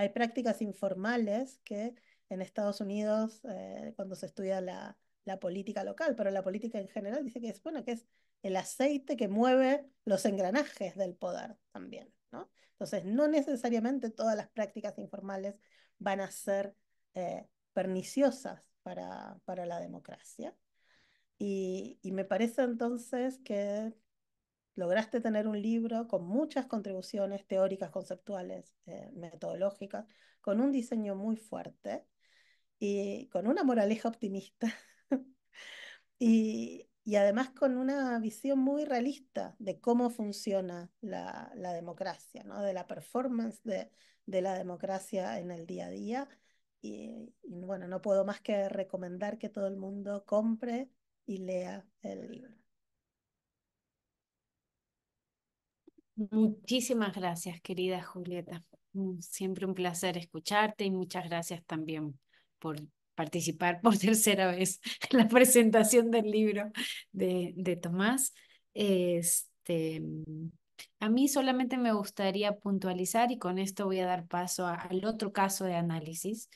hay prácticas informales que en Estados Unidos, eh, cuando se estudia la, política local, pero la política en general, dice que es, bueno, que es el aceite que mueve los engranajes del poder también, ¿no? Entonces, no necesariamente todas las prácticas informales van a ser eh, perniciosas para, para, la democracia. Y, y me parece entonces que lograste tener un libro con muchas contribuciones teóricas, conceptuales, eh, metodológicas, con un diseño muy fuerte y con una moraleja optimista y, además con una visión muy realista de cómo funciona la, democracia, ¿no? de la performance de, la democracia en el día a día. y bueno, no puedo más que recomendar que todo el mundo compre y lea el libro. Muchísimas gracias, querida Julieta. Mm, siempre un placer escucharte y muchas gracias también por participar por tercera vez en la presentación del libro de, Tomás. Este, mm, a mí solamente me gustaría puntualizar y con esto voy a dar paso al otro caso de análisis,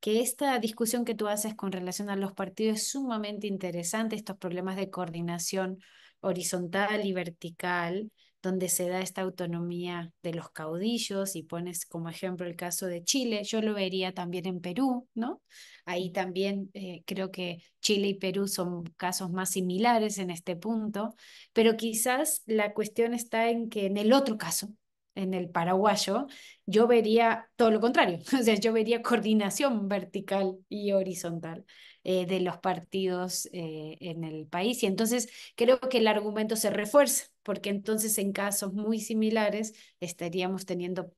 que esta discusión que tú haces con relación a los partidos es sumamente interesante, estos problemas de coordinación horizontal y vertical donde se da esta autonomía de los caudillos y pones como ejemplo el caso de Chile, yo lo vería también en Perú, ¿no? Ahí también eh, creo que Chile y Perú son casos más similares en este punto, pero quizás la cuestión está en que en el otro caso, en el paraguayo, yo vería todo lo contrario, o sea, yo vería coordinación vertical y horizontal eh, de los partidos eh, en el país. Y entonces creo que el argumento se refuerza, porque entonces en casos muy similares estaríamos teniendo,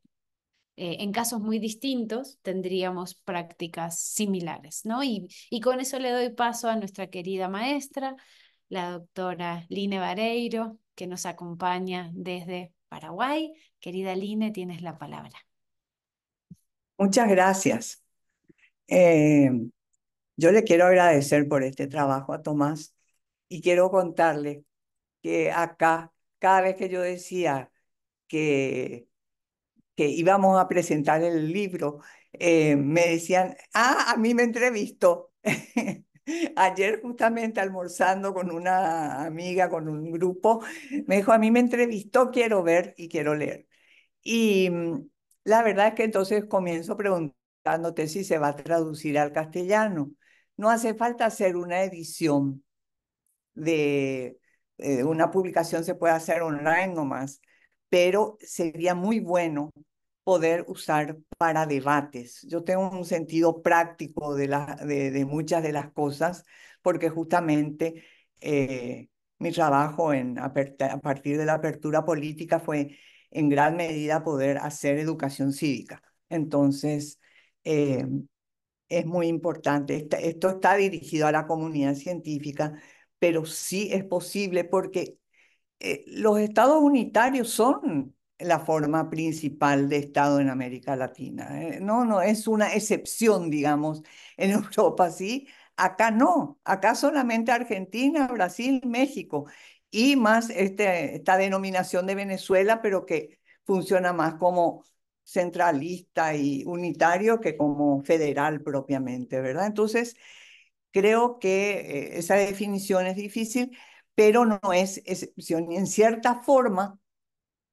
eh, en casos muy distintos tendríamos prácticas similares, ¿no? Y, y con eso le doy paso a nuestra querida maestra, la doctora Line Vareiro, que nos acompaña desde Paraguay. Querida Line, tienes la palabra. Muchas gracias. Eh, yo le quiero agradecer por este trabajo a Tomás y quiero contarle que acá, cada vez que yo decía que, que íbamos a presentar el libro, eh, me decían, ah, a mí me entrevistó. Ayer justamente almorzando con una amiga, con un grupo, me dijo, a mí me entrevistó, quiero ver y quiero leer. Y mm, la verdad es que entonces comienzo preguntándote si se va a traducir al castellano. No hace falta hacer una edición de eh, una publicación, se puede hacer online nomás, pero sería muy bueno poder usar para debates. Yo tengo un sentido práctico de, de, muchas de las cosas porque justamente eh, mi trabajo en, a partir de la apertura política fue en gran medida poder hacer educación cívica. Entonces, eh, es muy importante. Esto está dirigido a la comunidad científica, pero sí es posible porque eh, los estados unitarios son la forma principal de Estado en América Latina. ¿eh? No, no, es una excepción, digamos, en Europa, ¿sí? Acá no, acá solamente Argentina, Brasil, México y más este, esta denominación de Venezuela, pero que funciona más como centralista y unitario que como federal propiamente, ¿verdad? Entonces, creo que eh, esa definición es difícil, pero no es excepción. Y en cierta forma,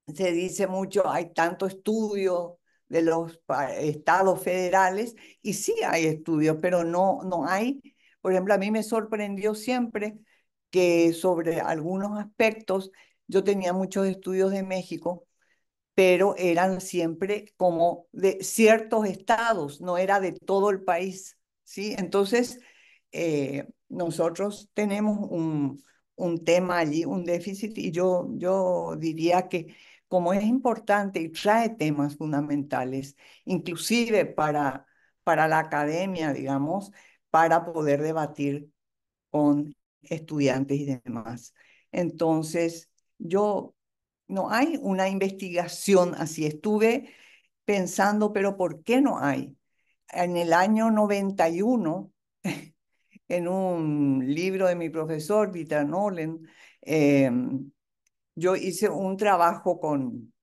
se dice mucho, hay tanto estudio de los estados federales, y sí hay estudios, pero no, no hay. Por ejemplo, a mí me sorprendió siempre que sobre algunos aspectos, yo tenía muchos estudios de México, pero eran siempre como de ciertos estados, no era de todo el país, ¿sí? Entonces, eh, nosotros tenemos un, un tema allí, un déficit, y yo, yo diría que como es importante y trae temas fundamentales, inclusive para, para la academia, digamos, para poder debatir con estudiantes y demás. Entonces, yo, no hay una investigación así. Estuve pensando, pero ¿por qué no hay? En el año 91, en un libro de mi profesor, Dieter nolen em, yo hice un trabajo con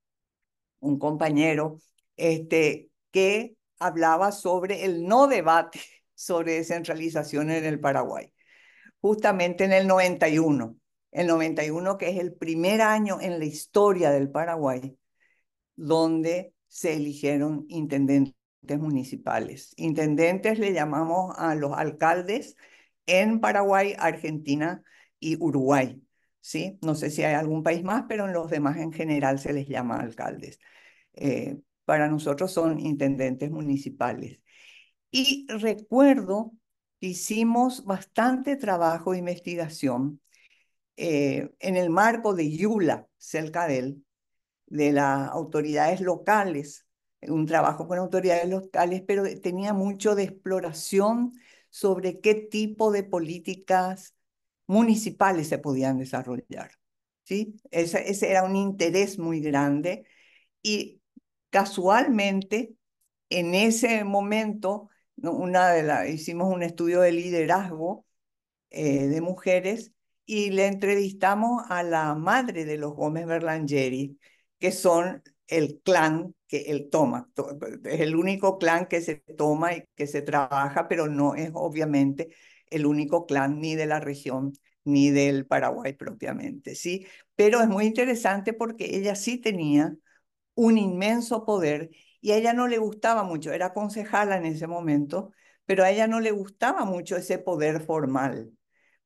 un compañero este, que hablaba sobre el no debate sobre descentralización en el Paraguay, justamente en el 91, el 91 que es el primer año en la historia del Paraguay donde se eligieron intendentes municipales. Intendentes le llamamos a los alcaldes en Paraguay, Argentina y Uruguay. ¿sí? No sé si hay algún país más, pero en los demás en general se les llama alcaldes. Eh, para nosotros son intendentes municipales. Y recuerdo que hicimos bastante trabajo e investigación eh, en el marco de Yula, cerca de él, de las autoridades locales, un trabajo con autoridades locales, pero tenía mucho de exploración sobre qué tipo de políticas municipales se podían desarrollar. ¿sí? Ese, era un interés muy grande y casualmente en ese momento una de la, hicimos un estudio de liderazgo eh, de mujeres y le entrevistamos a la madre de los Gómez Berlangeri, que son el clan que él toma. Es el único clan que se toma y que se trabaja, pero no es obviamente el único clan ni de la región ni del Paraguay propiamente, ¿sí? Pero es muy interesante porque ella sí tenía un inmenso poder y a ella no le gustaba mucho, era concejala en ese momento, pero a ella no le gustaba mucho ese poder formal,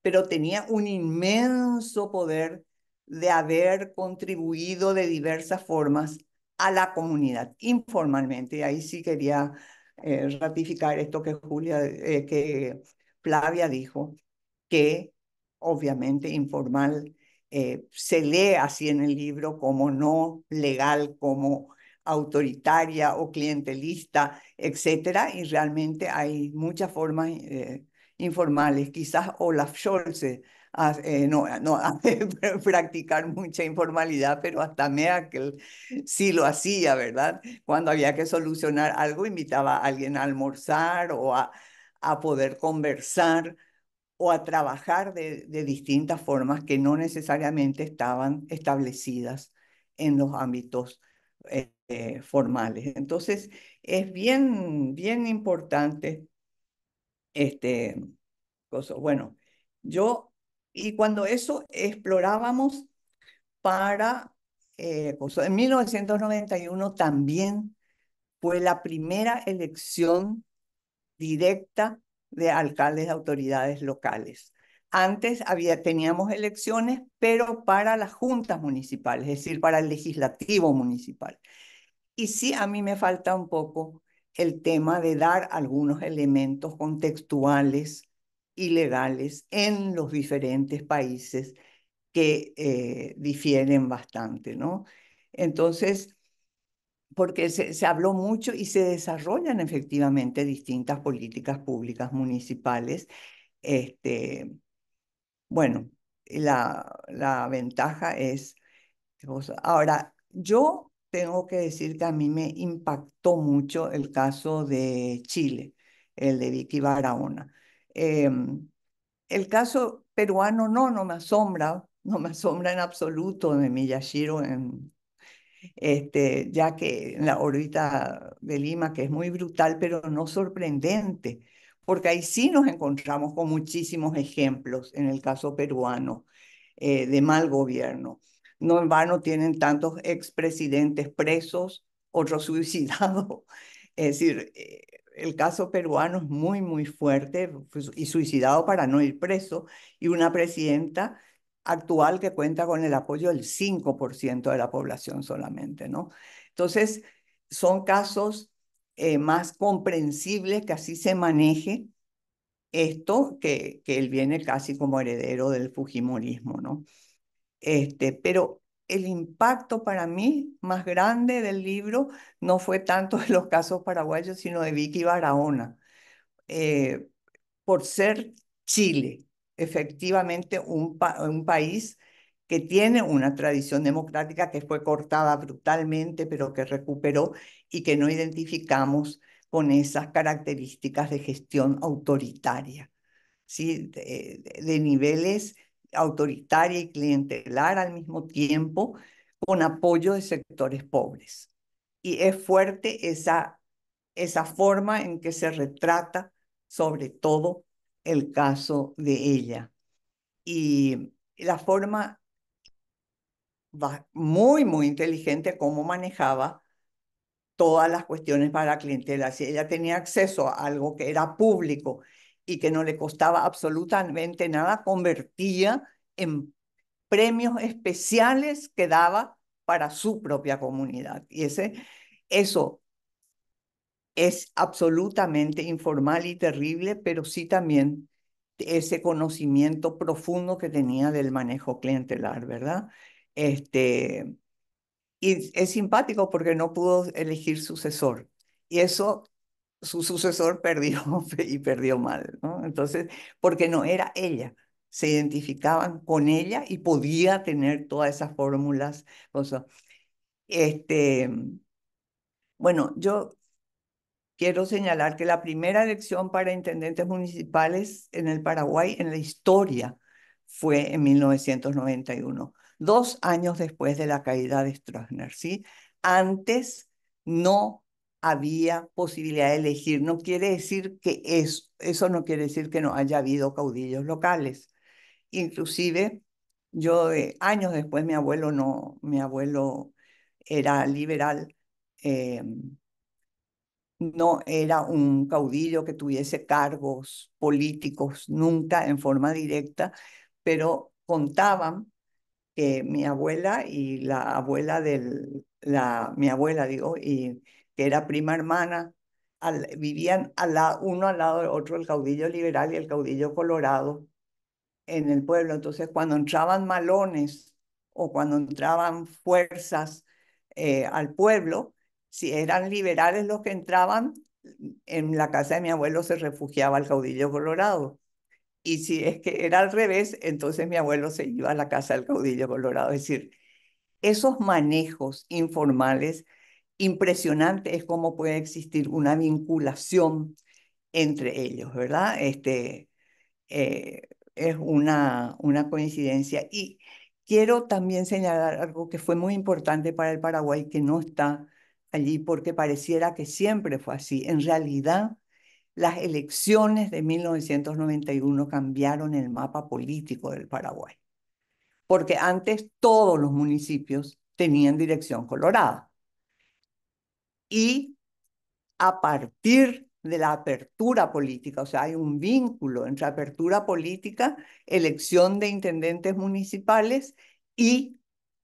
pero tenía un inmenso poder de haber contribuido de diversas formas a la comunidad informalmente. Y ahí sí quería eh, ratificar esto que Julia, eh, que Flavia dijo que obviamente informal eh, se lee así en el libro como no legal, como autoritaria o clientelista, etcétera, y realmente hay muchas formas eh, informales. Quizás Olaf Scholz eh, no, no hace practicar mucha informalidad, pero hasta Merkel sí lo hacía, ¿verdad? Cuando había que solucionar algo, invitaba a alguien a almorzar o a, a poder conversar o a trabajar de, distintas formas que no necesariamente estaban establecidas en los ámbitos eh, eh, formales. Entonces, es bien, bien importante este cosa. Bueno, yo, y cuando eso explorábamos para, eh, en 1991 también fue la primera elección directa de alcaldes de autoridades locales. Antes había, teníamos elecciones, pero para las juntas municipales, es decir, para el legislativo municipal. Y sí, a mí me falta un poco el tema de dar algunos elementos contextuales y legales en los diferentes países que eh, difieren bastante, ¿no? Entonces, porque se, habló mucho y se desarrollan efectivamente distintas políticas públicas municipales. Este, bueno, la, la ventaja es... Ahora, yo tengo que decir que a mí me impactó mucho el caso de Chile, el de Vicky Barahona. Em, el caso peruano no, no me asombra, no me asombra en absoluto de Miyashiro en, este, ya que en la órbita de Lima, que es muy brutal, pero no sorprendente, porque ahí sí nos encontramos con muchísimos ejemplos en el caso peruano eh, de mal gobierno. No en vano tienen tantos expresidentes presos, otros suicidados. Es decir, eh, el caso peruano es muy, muy fuerte pues, y suicidado para no ir preso, y una presidenta actual que cuenta con el apoyo del 5% de la población solamente, ¿no? Entonces, son casos eh, más comprensibles que así se maneje esto, que, que él viene casi como heredero del Fujimorismo, ¿no? Este, pero el impacto para mí más grande del libro no fue tanto de los casos paraguayos, sino de Vicky Barahona, eh, por ser Chile, efectivamente un, país que tiene una tradición democrática que fue cortada brutalmente, pero que recuperó y que no identificamos con esas características de gestión autoritaria, ¿sí? de, niveles autoritaria y clientelar al mismo tiempo, con apoyo de sectores pobres. Y es fuerte esa, esa forma en que se retrata sobre todo el caso de ella. Y la forma muy, muy inteligente como manejaba todas las cuestiones para la clientela. Si ella tenía acceso a algo que era público y que no le costaba absolutamente nada, convertía en premios especiales que daba para su propia comunidad. Y ese, eso es absolutamente informal y terrible, pero sí también ese conocimiento profundo que tenía del manejo clientelar, ¿verdad? Este, y es simpático porque no pudo elegir sucesor. Y eso, su sucesor perdió y perdió mal, ¿no? Entonces, porque no era ella, se identificaban con ella y podía tener todas esas fórmulas. O este, bueno, yo quiero señalar que la primera elección para intendentes municipales en el Paraguay en la historia fue en 1991, dos años después de la caída de Stroessner. ¿sí? Antes no había posibilidad de elegir. No quiere decir que eso, no quiere decir que no haya habido caudillos locales. Inclusive, yo eh, años después, mi abuelo no, mi abuelo era liberal, eh, no era un caudillo que tuviese cargos políticos nunca en forma directa, pero contaban que mi abuela y la abuela del, la, mi abuela digo, y que era prima hermana, vivían a la, uno al lado del otro, el caudillo liberal y el caudillo colorado en el pueblo. Entonces cuando entraban malones o cuando entraban fuerzas eh, al pueblo, si eran liberales los que entraban, en la casa de mi abuelo se refugiaba el caudillo colorado. Y si es que era al revés, entonces mi abuelo se iba a la casa del caudillo colorado. Es decir, esos manejos informales, impresionante es cómo puede existir una vinculación entre ellos, ¿verdad? Este, eh, es una, una coincidencia. Y quiero también señalar algo que fue muy importante para el Paraguay, que no está allí porque pareciera que siempre fue así. En realidad, las elecciones de 1991 cambiaron el mapa político del Paraguay, porque antes todos los municipios tenían dirección colorada. Y a partir de la apertura política, o sea, hay un vínculo entre apertura política, elección de intendentes municipales y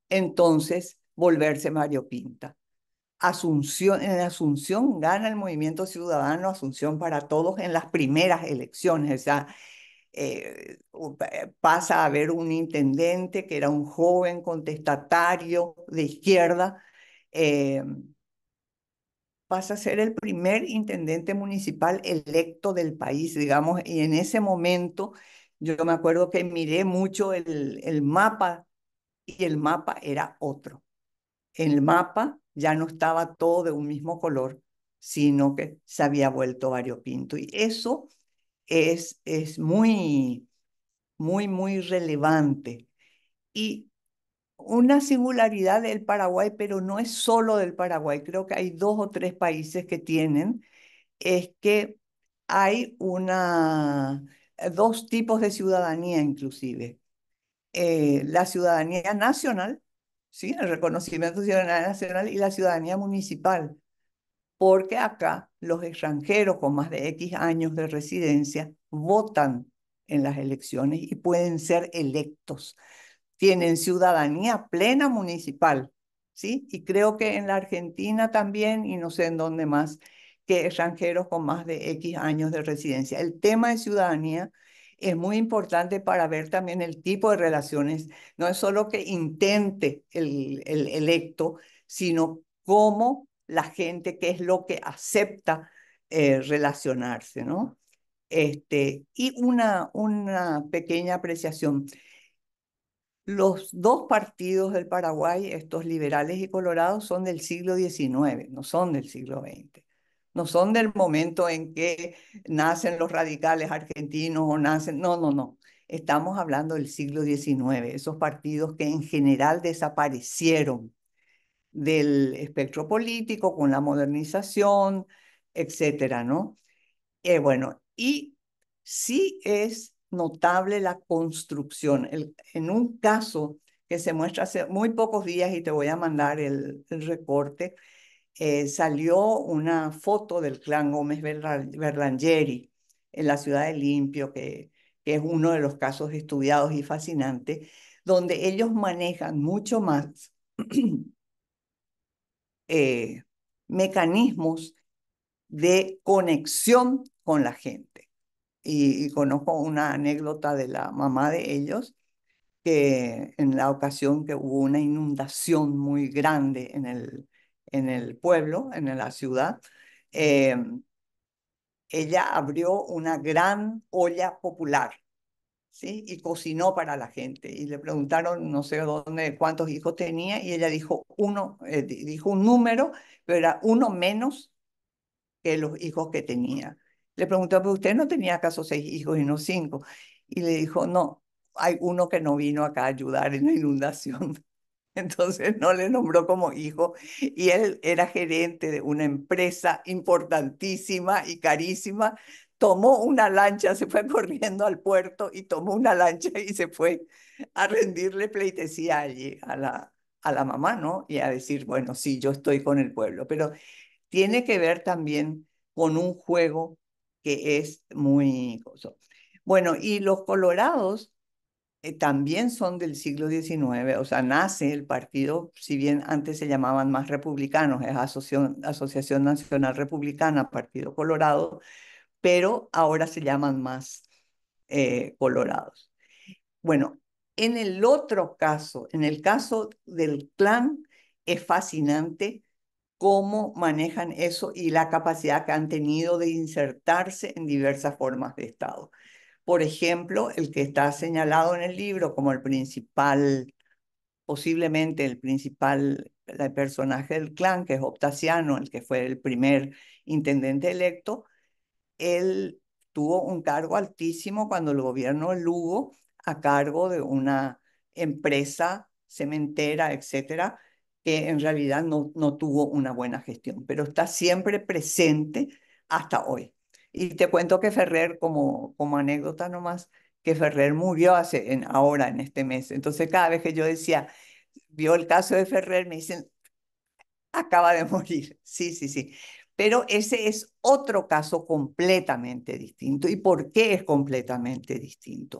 entonces volverse Mario Pinta. Asunción, en Asunción gana el movimiento ciudadano, Asunción para todos en las primeras elecciones. O sea, eh, eh, pasa a haber un intendente que era un joven contestatario de izquierda. Eh, pasa a ser el primer intendente municipal electo del país, digamos, y en ese momento yo me acuerdo que miré mucho el mapa y el mapa era otro. El mapa ya no estaba todo de un mismo color, sino que se había vuelto variopinto. Y eso es, es muy, muy, muy relevante. Y una singularidad del Paraguay, pero no es solo del Paraguay, creo que hay dos o tres países que tienen, es que hay una, dos tipos de ciudadanía inclusive. Eh, la ciudadanía nacional, ¿sí? el reconocimiento de ciudadanía nacional y la ciudadanía municipal, porque acá los extranjeros con más de X años de residencia votan en las elecciones y pueden ser electos. Tienen ciudadanía plena municipal, ¿sí? Y creo que en la Argentina también, y no sé en dónde más, que extranjeros con más de X años de residencia. El tema de ciudadanía es muy importante para ver también el tipo de relaciones. No es solo que intente el, electo, sino cómo la gente, qué es lo que acepta eh, relacionarse, ¿no? Este, y una, una pequeña apreciación. Los dos partidos del Paraguay, estos liberales y colorados, son del siglo XIX, no son del siglo XX no son del momento en que nacen los radicales argentinos o nacen, no, no, no. Estamos hablando del siglo XIX, esos partidos que en general desaparecieron del espectro político con la modernización, etcétera, ¿no? Eh, bueno, y sí es notable la construcción. en un caso que se muestra hace muy pocos días, y te voy a mandar el recorte, eh, salió una foto del clan Gómez Berlangeri en la ciudad de Limpio, que, es uno de los casos estudiados y fascinantes donde ellos manejan mucho más eh, mecanismos de conexión con la gente. y, conozco una anécdota de la mamá de ellos, que en la ocasión que hubo una inundación muy grande en el, en el pueblo, en la ciudad, em, ella abrió una gran olla popular, ¿sí? Y cocinó para la gente. Y le preguntaron, no sé dónde, cuántos hijos tenía, y ella dijo uno, eh, dijo un número, pero era uno menos que los hijos que tenía. Le preguntó, ¿pero usted no tenía acaso seis hijos y no cinco? Y le dijo, no, hay uno que no vino acá a ayudar en la inundación entonces no le nombró como hijo y él era gerente de una empresa importantísima y carísima. Tomó una lancha, se fue corriendo al puerto y tomó una lancha y se fue a rendirle pleitesía allí a la, a la mamá, ¿no? Y a decir, bueno, sí, yo estoy con el pueblo, pero tiene que ver también con un juego que es muy... Bueno, y los colorados eh, también son del siglo XIX, o sea, nace el partido, si bien antes se llamaban más republicanos, es Asociación, Nacional Republicana, Partido Colorado, pero ahora se llaman más eh, colorados. Bueno, en el otro caso, en el caso del clan, es fascinante cómo manejan eso y la capacidad que han tenido de insertarse en diversas formas de Estado. Por ejemplo, el que está señalado en el libro como el principal, posiblemente el principal personaje del clan, que es Optasiano, el que fue el primer intendente electo, él tuvo un cargo altísimo cuando el gobierno Lugo, a cargo de una empresa cementera, etcétera, que en realidad no, no tuvo una buena gestión, pero está siempre presente hasta hoy. Y te cuento que Ferrer, como, como anécdota nomás, que Ferrer murió hace, ahora, en este mes. Entonces, cada vez que yo decía, vio el caso de Ferrer, me dicen, acaba de morir. Sí, sí, sí. Pero ese es otro caso completamente distinto. ¿Y por qué es completamente distinto?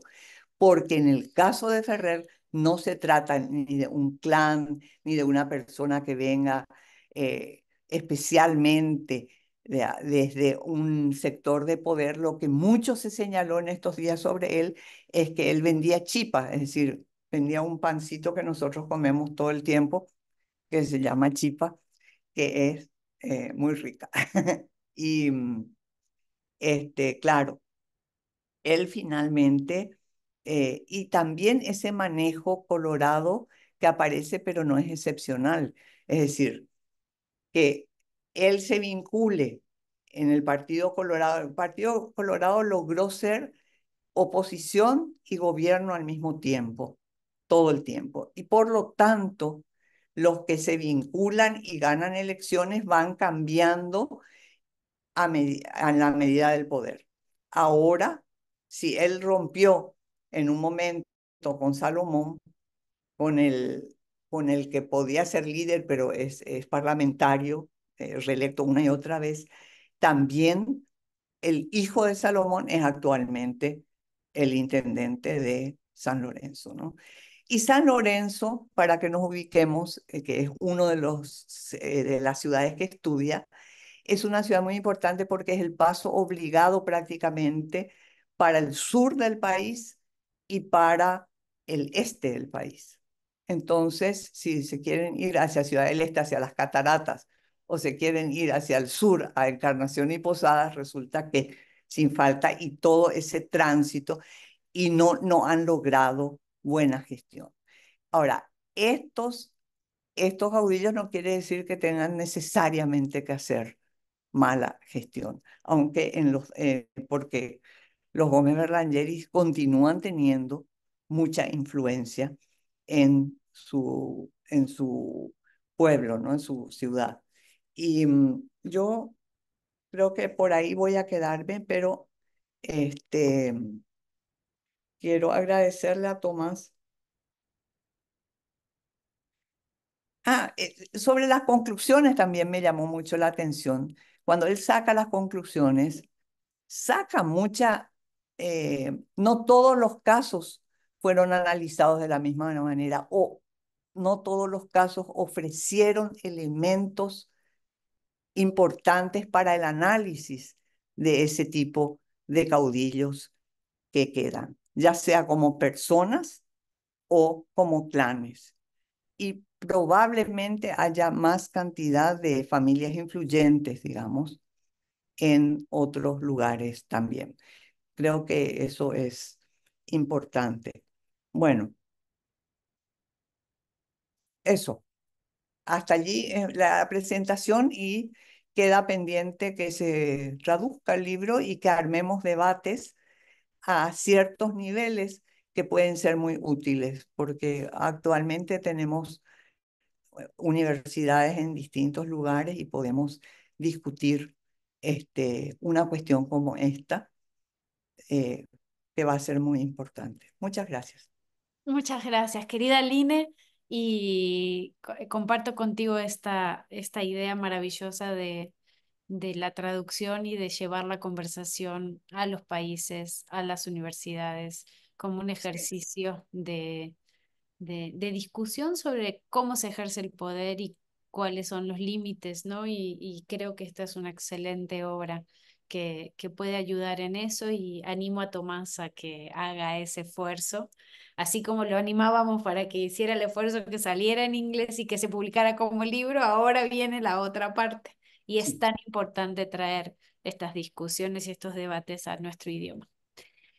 Porque en el caso de Ferrer no se trata ni de un clan, ni de una persona que venga eh, especialmente desde un sector de poder, lo que mucho se señaló en estos días sobre él es que él vendía chipa, es decir, vendía un pancito que nosotros comemos todo el tiempo, que se llama chipa, que es eh, muy rica. y mm, este, claro, él finalmente, eh, y también ese manejo colorado que aparece, pero no es excepcional, es decir, que él se vincule en el Partido Colorado. El Partido Colorado logró ser oposición y gobierno al mismo tiempo, todo el tiempo. Y por lo tanto, los que se vinculan y ganan elecciones van cambiando a, la medida del poder. Ahora, si él rompió en un momento con Salomón, con el, con el que podía ser líder, pero es, es parlamentario, eh, reelecto una y otra vez, también el hijo de Salomón es actualmente el intendente de San Lorenzo, ¿no? Y San Lorenzo, para que nos ubiquemos, eh, que es uno de los eh, de las ciudades que estudia, es una ciudad muy importante porque es el paso obligado prácticamente para el sur del país y para el este del país. Entonces, si se quieren ir hacia Ciudad del Este, hacia las cataratas, o se quieren ir hacia el sur a Encarnación y Posadas, resulta que sin falta y todo ese tránsito y no, no han logrado buena gestión. Ahora, estos, estos no quiere decir que tengan necesariamente que hacer mala gestión, aunque en los, eh, porque los Gómez Berlangeris continúan teniendo mucha influencia en su, en su pueblo, ¿no? en su ciudad. Y mm, yo creo que por ahí voy a quedarme, pero este, mm, quiero agradecerle a Tomás. Ah, eh, sobre las conclusiones también me llamó mucho la atención. Cuando él saca las conclusiones, saca mucha, eh, no todos los casos fueron analizados de la misma manera o no todos los casos ofrecieron elementos importantes para el análisis de ese tipo de caudillos que quedan, ya sea como personas o como clanes. Y probablemente haya más cantidad de familias influyentes, digamos, en otros lugares también. Creo que eso es importante. Bueno, eso. Hasta allí eh, la presentación y queda pendiente que se traduzca el libro y que armemos debates a ciertos niveles que pueden ser muy útiles, porque actualmente tenemos eh, universidades en distintos lugares y podemos discutir este, una cuestión como esta, eh, que va a ser muy importante. Muchas gracias. Muchas gracias, querida Line y eh, comparto contigo esta, idea maravillosa de, la traducción y de llevar la conversación a los países, a las universidades, como un ejercicio de, discusión sobre cómo se ejerce el poder y cuáles son los límites, ¿no? y creo que esta es una excelente obra que, puede ayudar en eso y animo a Tomás a que haga ese esfuerzo, así como lo animábamos para que hiciera el esfuerzo que saliera en inglés y que se publicara como libro, ahora viene la otra parte y es tan importante traer estas discusiones y estos debates a nuestro idioma.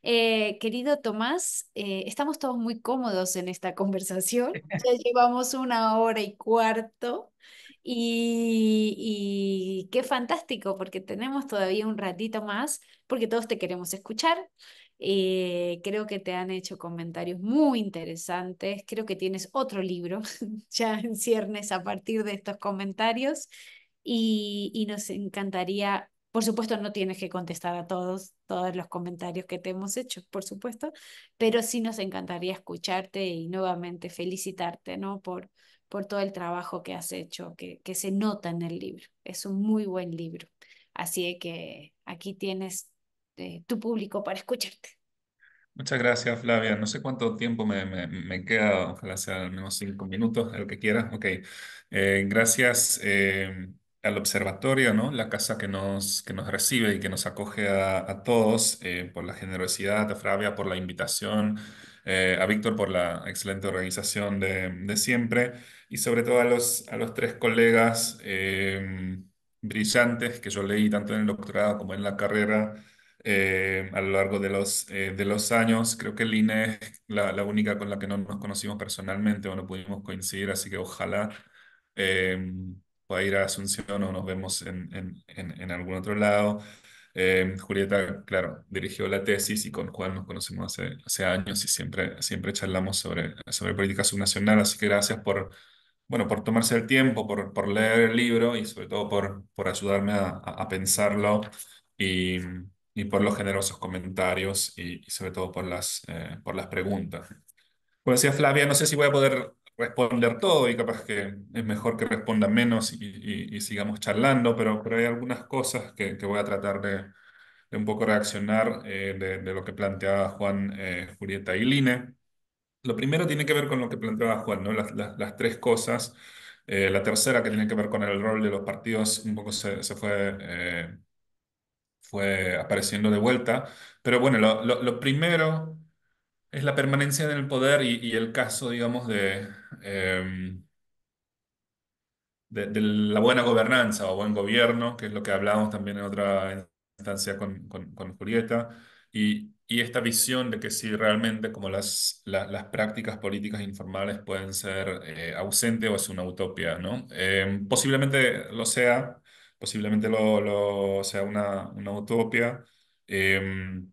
Eh, querido Tomás, eh, estamos todos muy cómodos en esta conversación. Ya llevamos una hora y cuarto. Y, qué fantástico, porque tenemos todavía un ratito más, porque todos te queremos escuchar. Eh, creo que te han hecho comentarios muy interesantes. Creo que tienes otro libro ya en ciernes a partir de estos comentarios. Y, nos encantaría, por supuesto, no tienes que contestar a todos, todos los comentarios que te hemos hecho, por supuesto, pero sí nos encantaría escucharte y nuevamente felicitarte, ¿no? Por, por todo el trabajo que has hecho, que, que se nota en el libro. Es un muy buen libro. Así que aquí tienes eh, tu público para escucharte. Muchas gracias, Flavia. No sé cuánto tiempo me, me, queda, ojalá sea al menos cinco minutos, el que quieras. Ok. Eh, gracias. Eh, al observatorio, ¿no? La casa que nos, que nos recibe y que nos acoge a, todos, eh, por la generosidad, a Fravia, por la invitación, eh, a Víctor por la excelente organización de, siempre y sobre todo a los, a los tres colegas eh, brillantes que yo leí tanto en el doctorado como en la carrera. a lo largo de los, de los años. Creo que Lina es la, única con la que no nos conocimos personalmente o no pudimos coincidir, así que ojalá a ir a Asunción o nos vemos en, en, algún otro lado. Eh, Julieta, claro, dirigió la tesis y con Juan nos conocemos hace, hace años y siempre, siempre charlamos sobre, sobre política subnacional, así que gracias por, bueno, por tomarse el tiempo, por, por leer el libro y sobre todo por, por ayudarme a, a pensarlo y, y, por los generosos comentarios y, sobre todo por las, eh, por las preguntas. Como decía Flavia, no sé si voy a poder responder todo y capaz que es mejor que responda menos y, sigamos charlando, pero, pero, hay algunas cosas que, voy a tratar de, un poco reaccionar eh, de, lo que planteaba Juan, eh, Julieta y Line. Lo primero tiene que ver con lo que planteaba Juan, ¿no? las, tres cosas. Eh, la tercera que tiene que ver con el rol de los partidos, un poco se, fue fue apareciendo de vuelta. Pero bueno, lo primero es la permanencia en el poder y, el caso, digamos, em, de, de, la buena gobernanza o buen gobierno, que es lo que hablábamos también en otra instancia con, con, Julieta, y, y, esta visión de que si realmente como las, las prácticas políticas informales pueden ser eh, ausente ausentes o es una utopia, ¿no? Em, posiblemente lo sea, posiblemente lo, lo sea una, una utopia. Eh, em,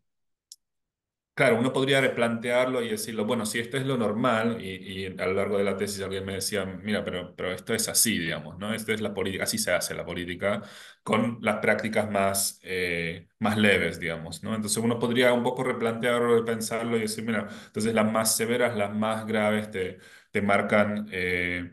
Claro, uno podría replantearlo y decirlo, bueno, si esto es lo normal, y, a lo largo de la tesis alguien me decía, mira, pero, pero esto es así, digamos, ¿no? Esto es la política, así se hace la política, con las prácticas más, eh, más leves, digamos, ¿no? Entonces uno podría un poco replantearlo, pensarlo y decir, mira, entonces las más severas, las más graves te, te marcan... Eh,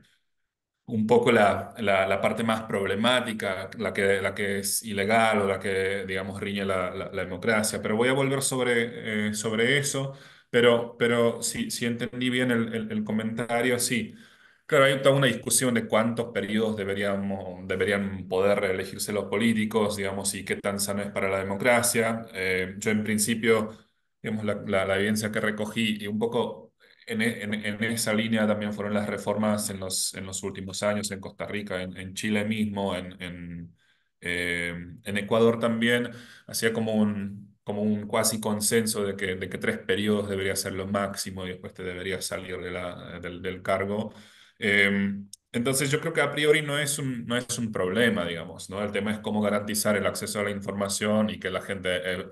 un poco la, la, parte más problemática, la que, la que es ilegal o la que, digamos, riñe la, democracia. Pero voy a volver sobre, eh, sobre eso, pero, pero si, si entendí bien el, el, comentario, sí. Claro, hay toda una discusión de cuántos periodos deberíamos, deberían poder reelegirse los políticos, digamos, y qué tan sano es para la democracia. Eh, yo en principio, digamos, la, la evidencia que recogí y un poco en, e, en, en, esa línea también fueron las reformas en los, en los últimos años en Costa Rica, en, en Chile mismo, en, em, en Ecuador también, hacía como un, como un cuasi consenso de que, de que tres periodos debería ser lo máximo y después te debería salir de la, del, del, cargo. Em, entonces yo creo que a priori no es un, no es un problema, digamos, ¿no? El tema es cómo garantizar el acceso a la información y que la gente eh,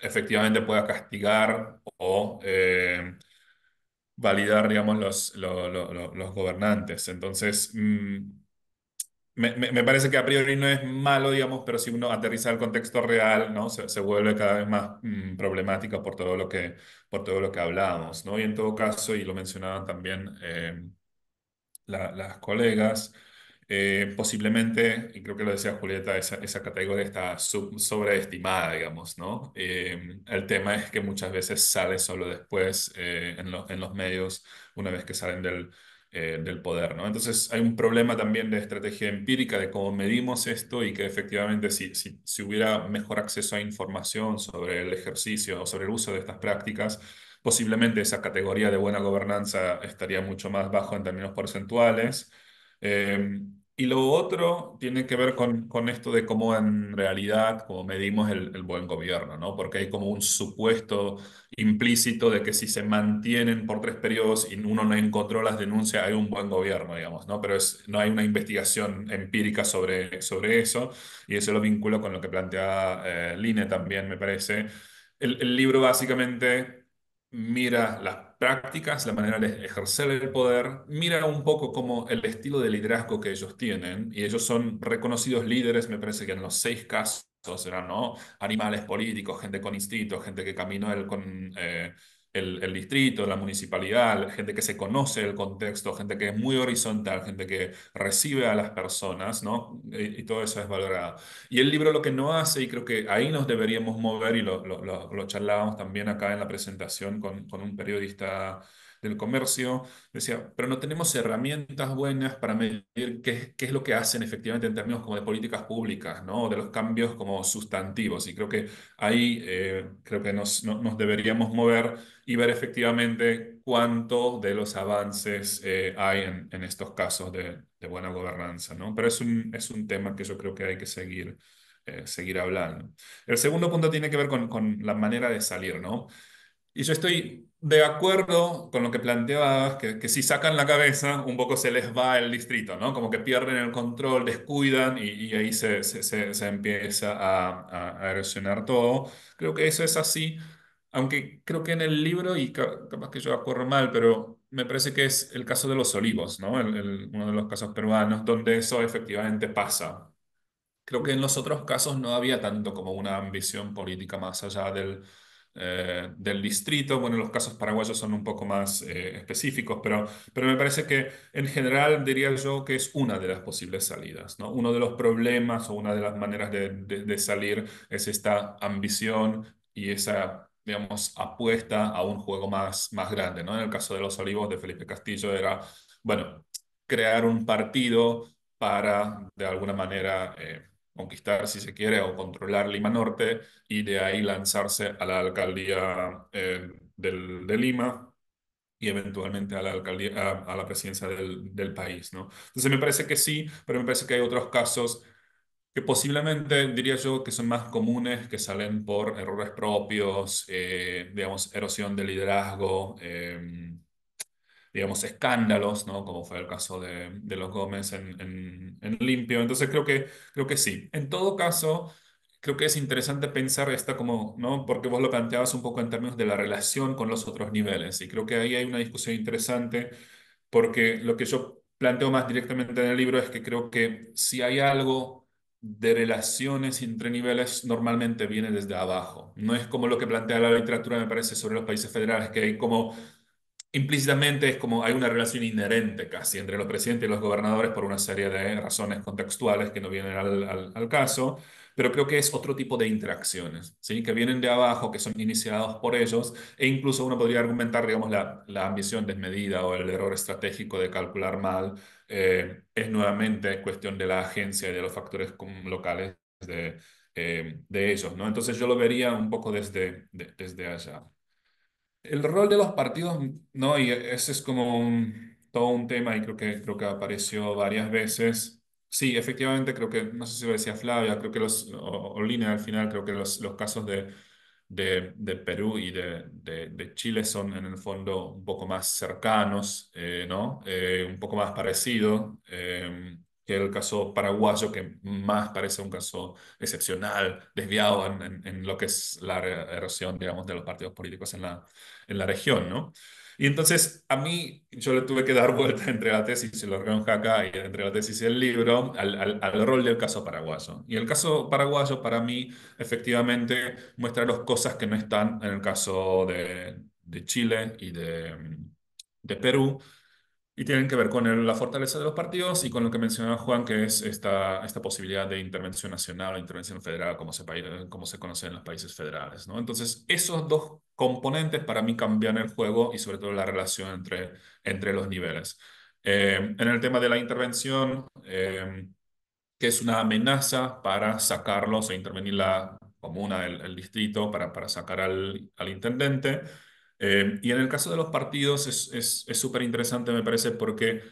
efectivamente pueda castigar o... Em, validar, digamos, los, los gobernantes. Entonces, mm, me, parece que a priori no es malo, digamos, pero si uno aterriza al contexto real, ¿no? Se, vuelve cada vez más problemático mm, problemática por todo lo que, por todo lo que ¿no? Y en todo caso, y lo mencionaban también eh, las colegas, eh, posiblemente, y creo que lo decía Julieta, esa, categoría está sobreestimada, digamos, ¿no? Eh, el tema es que muchas veces sale solo después eh, en, los medios, una vez que salen del, poder, ¿no? Entonces hay un problema también de estrategia empírica, de cómo medimos esto y que efectivamente si, si hubiera mejor acceso a información sobre el ejercicio o sobre el uso de estas prácticas, posiblemente esa categoría de buena gobernanza estaría mucho más bajo en términos porcentuales Em, y lo otro tiene que ver con, con, esto de cómo en realidad, cómo medimos el, buen gobierno, ¿no? Porque hay como un supuesto implícito de que si se mantienen por tres periodos y uno no encontró las denuncias, hay un buen gobierno, digamos, ¿no? Pero es, no hay una investigación empírica sobre, sobre eso, y eso lo vinculo con lo que plantea eh, Line también, me parece. El, el libro básicamente mira las prácticas, la manera de ejercer el poder, mira un poco como el estilo de liderazgo que ellos tienen, y ellos son reconocidos líderes, me parece que en los seis casos eran ¿no? animales políticos, gente con instinto, gente que caminó el, con... Eh, el, distrito, la municipalidad, gente que se conoce el contexto, gente que es muy horizontal, gente que recibe a las personas, ¿no? Y, todo eso es valorado. Y el libro lo que no hace, y creo que ahí nos deberíamos mover, y lo, lo, lo, charlábamos también acá en la presentación con, con un periodista del comercio, decía, pero no tenemos herramientas buenas para medir qué, qué, es lo que hacen efectivamente en términos como de políticas públicas, ¿no? de los cambios como sustantivos. Y creo que ahí eh, creo que nos, nos deberíamos mover y ver efectivamente cuánto de los avances eh, hay en, estos casos de, buena gobernanza, ¿no? Pero es un, es un tema que yo creo que hay que seguir, eh, seguir hablando. El segundo punto tiene que ver con, con, la manera de salir, ¿no? Y yo estoy de acuerdo con lo que planteabas, que, que, si sacan la cabeza, un poco se les va el distrito, ¿no? Como que pierden el control, descuidan y, ahí se, se, se, empieza a, a erosionar todo. Creo que eso es así aunque creo que en el libro, y capaz que yo acuerdo mal, pero me parece que es el caso de los olivos, ¿no? uno de los casos peruanos donde eso efectivamente pasa. Creo que en los otros casos no había tanto como una ambición política más allá del, eh, del distrito. Bueno, los casos paraguayos son un poco más eh, específicos, pero, pero me parece que en general diría yo que es una de las posibles salidas. ¿no? Uno de los problemas o una de las maneras de salir es esta ambición y esa digamos, apuesta a un juego más, más grande, ¿no? En el caso de los olivos de Felipe Castillo era, bueno, crear un partido para, de alguna manera, eh, conquistar, si se quiere, o controlar Lima Norte y de ahí lanzarse a la alcaldía eh, de Lima y eventualmente a la, alcaldía, la presidencia del, del, país. ¿no? Entonces me parece que sí, pero me parece que hay otros casos que posiblemente diría yo que son más comunes, que salen por errores propios, eh, digamos, erosión de liderazgo, em, digamos, escándalos, ¿no? Como fue el caso de, los Gómez en, en, en, Limpio. Entonces creo que, creo que sí. En todo caso, creo que es interesante pensar esta como, ¿no? Porque vos lo planteabas un poco en términos de la relación con los otros niveles. Y creo que ahí hay una discusión interesante porque lo que yo planteo más directamente en el libro es que creo que si hay algo de relaciones entre niveles normalmente viene desde abajo. No es como lo que plantea la literatura, me parece, sobre los países federales, que hay como implícitamente es como hay una relación inherente casi entre los presidentes y los gobernadores por una serie de razones contextuales que no vienen al, caso, pero creo que es otro tipo de interacciones, ¿sí? que vienen de abajo, que son iniciados por ellos, e incluso uno podría argumentar, digamos, la, la ambición desmedida o el error estratégico de calcular mal eh, es nuevamente cuestión de la agencia y de los factores locales de, eh, de ellos, ¿no? Entonces yo lo vería un poco desde, desde allá. El rol de los partidos, ¿no? Y ese es como todo un tema y creo que, creo que apareció varias veces. Sí, efectivamente, creo que, no sé si lo decía Flavia, creo que los, o, al final, creo que los, los casos de de, Perú y de, Chile son en el fondo un poco más cercanos, eh, ¿no? Eh, un poco más parecido eh, que el caso paraguayo, que más parece un caso excepcional, desviado en, en, lo que es la erosión, digamos, de los partidos políticos en la, en la región, ¿no? Y entonces a mí yo le tuve que dar vuelta entre la tesis y el y entre la tesis y el libro al, al, al, rol del caso paraguayo. Y el caso paraguayo para mí efectivamente muestra las cosas que no están en el caso de, de Chile y de, de Perú y tienen que ver con la fortaleza de los partidos y con lo que mencionaba Juan, que es esta, esta posibilidad de intervención nacional o intervención federal, como se, como se conoce en los países federales. ¿no? Entonces, esos dos componentes para mí cambian el juego y sobre todo la relación entre, entre los niveles. Eh, en el tema de la intervención, eh, que es una amenaza para sacarlos e intervenir la comuna, el, distrito, para, para sacar al, al intendente. Eh, y en el caso de los partidos es súper es, interesante, me parece, porque,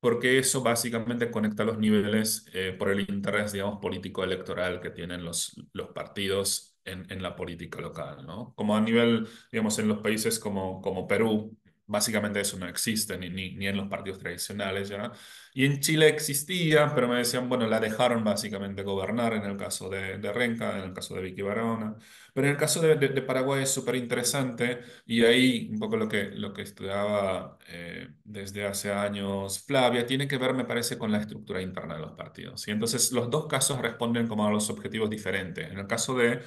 porque eso básicamente conecta los niveles por el interés, digamos, político electoral que tienen los, los partidos en, la política local, ¿no? Como a nivel, digamos, en los países como, como Perú, básicamente eso no existe, ni, ni, en los partidos tradicionales, ¿ya? Y en Chile existía, pero me decían, bueno, la dejaron básicamente gobernar en el caso de, de Renca, en el caso de Vicky Barona, pero en el caso de, de, Paraguay es súper interesante y ahí un poco lo que, lo que estudiaba eh, desde hace años Flavia tiene que ver, me parece, con la estructura interna de los partidos. Y entonces los dos casos responden como a los objetivos diferentes. En el caso de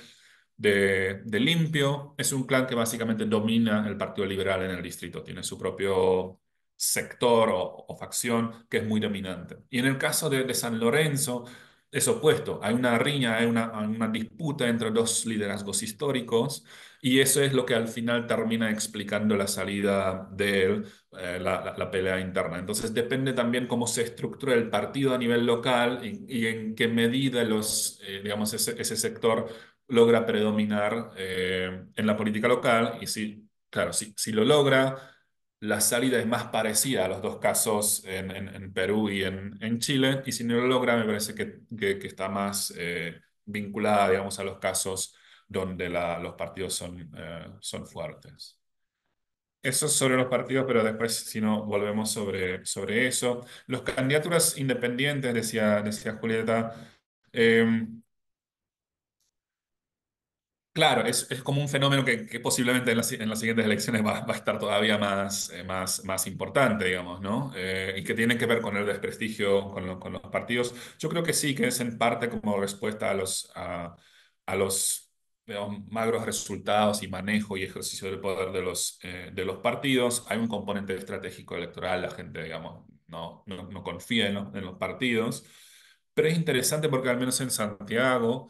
de, Limpio. Es un clan que básicamente domina el Partido Liberal en el distrito, tiene su propio sector o, facción que es muy dominante. Y en el caso de, San Lorenzo, es opuesto. Hay una riña, hay una, una, disputa entre dos liderazgos históricos y eso es lo que al final termina explicando la salida de eh, la, pelea interna. Entonces depende también cómo se estructura el partido a nivel local y, en qué medida los, eh, digamos, ese, ese sector logra predominar eh, en la política local y si, claro, si, si lo logra, la salida es más parecida a los dos casos en, Perú y en, en, Chile, y si no lo logra, me parece que, está más eh, vinculada, digamos, a los casos donde los partidos son, eh, son fuertes. Eso es sobre los partidos, pero después, si no, volvemos sobre, sobre eso. Los candidaturas independientes, decía, decía Julieta, Claro, es, como un fenómeno que, posiblemente en las, siguientes elecciones va, a estar todavía más, eh, más, más importante, digamos, ¿no? Eh, y que tiene que ver con el desprestigio con, los partidos. Yo creo que sí, que es en parte como respuesta a los, a, los magros resultados y manejo y ejercicio del poder de los, eh, de los partidos. Hay un componente estratégico electoral, la gente, digamos, no, no, confía en los partidos. Pero es interesante porque al menos en Santiago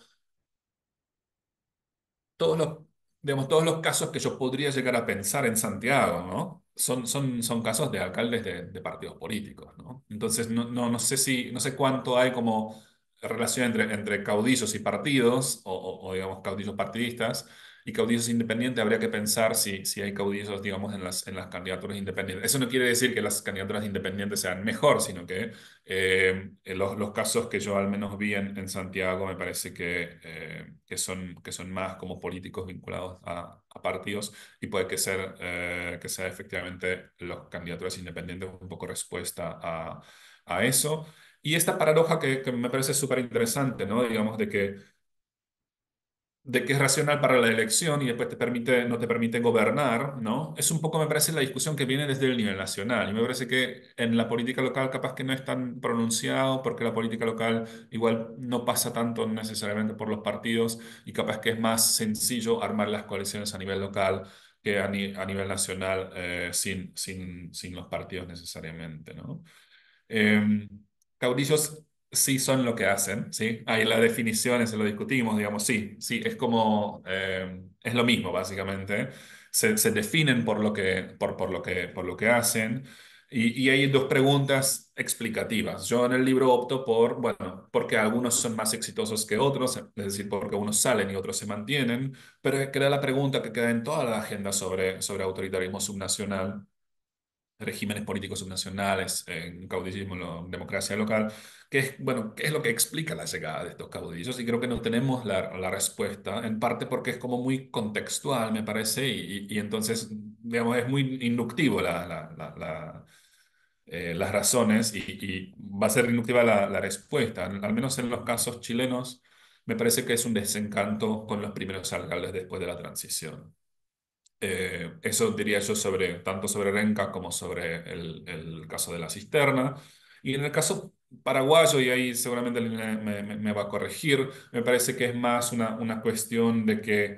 todos los, todos los casos que yo podría llegar a pensar en Santiago, ¿no? Son, son, son casos de alcaldes de, partidos políticos, ¿no? Entonces, no, no, sé si, no sé cuánto hay como relación entre, entre caudillos y partidos, o digamos, caudillos partidistas, y caudillos independientes, habría que pensar si, si hay caudillos, digamos, en las, en las candidaturas independientes. Eso no quiere decir que las candidaturas independientes sean mejor, sino que eh, los, los, casos que yo al menos vi en, Santiago me parece que, eh, que, son, que son más como políticos vinculados a, partidos y puede que, ser, eh, que sea efectivamente las candidaturas independientes un poco respuesta a, a eso. Y esta paradoja que, que me parece súper interesante, ¿no? Digamos, de que de que es racional para la elección y después te permite, no te permite gobernar, ¿no? Es un poco, me parece, la discusión que viene desde el nivel nacional. Y me parece que en la política local capaz que no es tan pronunciado porque la política local igual no pasa tanto necesariamente por los partidos y capaz que es más sencillo armar las coaliciones a nivel local que a, nivel nacional eh, sin, sin, sin los partidos necesariamente, ¿no? Em, caudillos sí son lo que hacen, ¿sí? Hay la definición se lo discutimos, digamos, sí, sí, es como, eh, es lo mismo, básicamente. Se, definen por lo que, por, por lo que, por lo que hacen. Y, hay dos preguntas explicativas. Yo en el libro opto por, bueno, porque algunos son más exitosos que otros, es decir, porque unos salen y otros se mantienen, pero queda la pregunta que queda en toda la agenda sobre, sobre autoritarismo subnacional regímenes políticos subnacionales, en caudillismo, en democracia local, que es, bueno, ¿qué es lo que explica la llegada de estos caudillos? Y creo que no tenemos la, respuesta, en parte porque es como muy contextual, me parece, y, entonces, digamos, es muy inductivo la, eh, las razones y, y, va a ser inductiva la, respuesta, al menos en los casos chilenos. Me parece que es un desencanto con los primeros alcaldes después de la transición. Eh, eso diría yo sobre, tanto sobre Renca como sobre el, el, caso de la cisterna. Y en el caso paraguayo, y ahí seguramente me, me, va a corregir, me parece que es más una, una cuestión de que,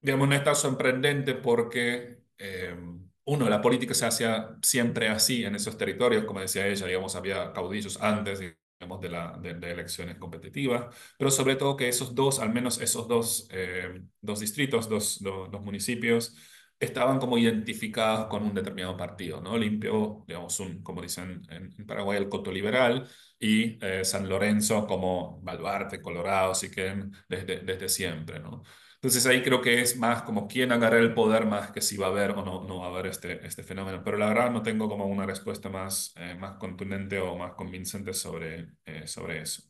digamos, no está sorprendente porque, eh, uno, la política se hacía siempre así en esos territorios, como decía ella, digamos, había caudillos antes, digamos, de, la, de, elecciones competitivas, pero sobre todo que esos dos, al menos esos dos, eh, dos distritos, dos, dos, municipios, estaban como identificados con un determinado partido, ¿no? Limpio, digamos, un, como dicen en Paraguay, el coto liberal, y eh, San Lorenzo como Baluarte, Colorado, así que desde, desde siempre, ¿no? Entonces ahí creo que es más como quién agarrará el poder más que si va a haber o no, no va a haber este, este fenómeno. Pero la verdad no tengo como una respuesta más, eh, más contundente o más convincente sobre, eh, sobre eso.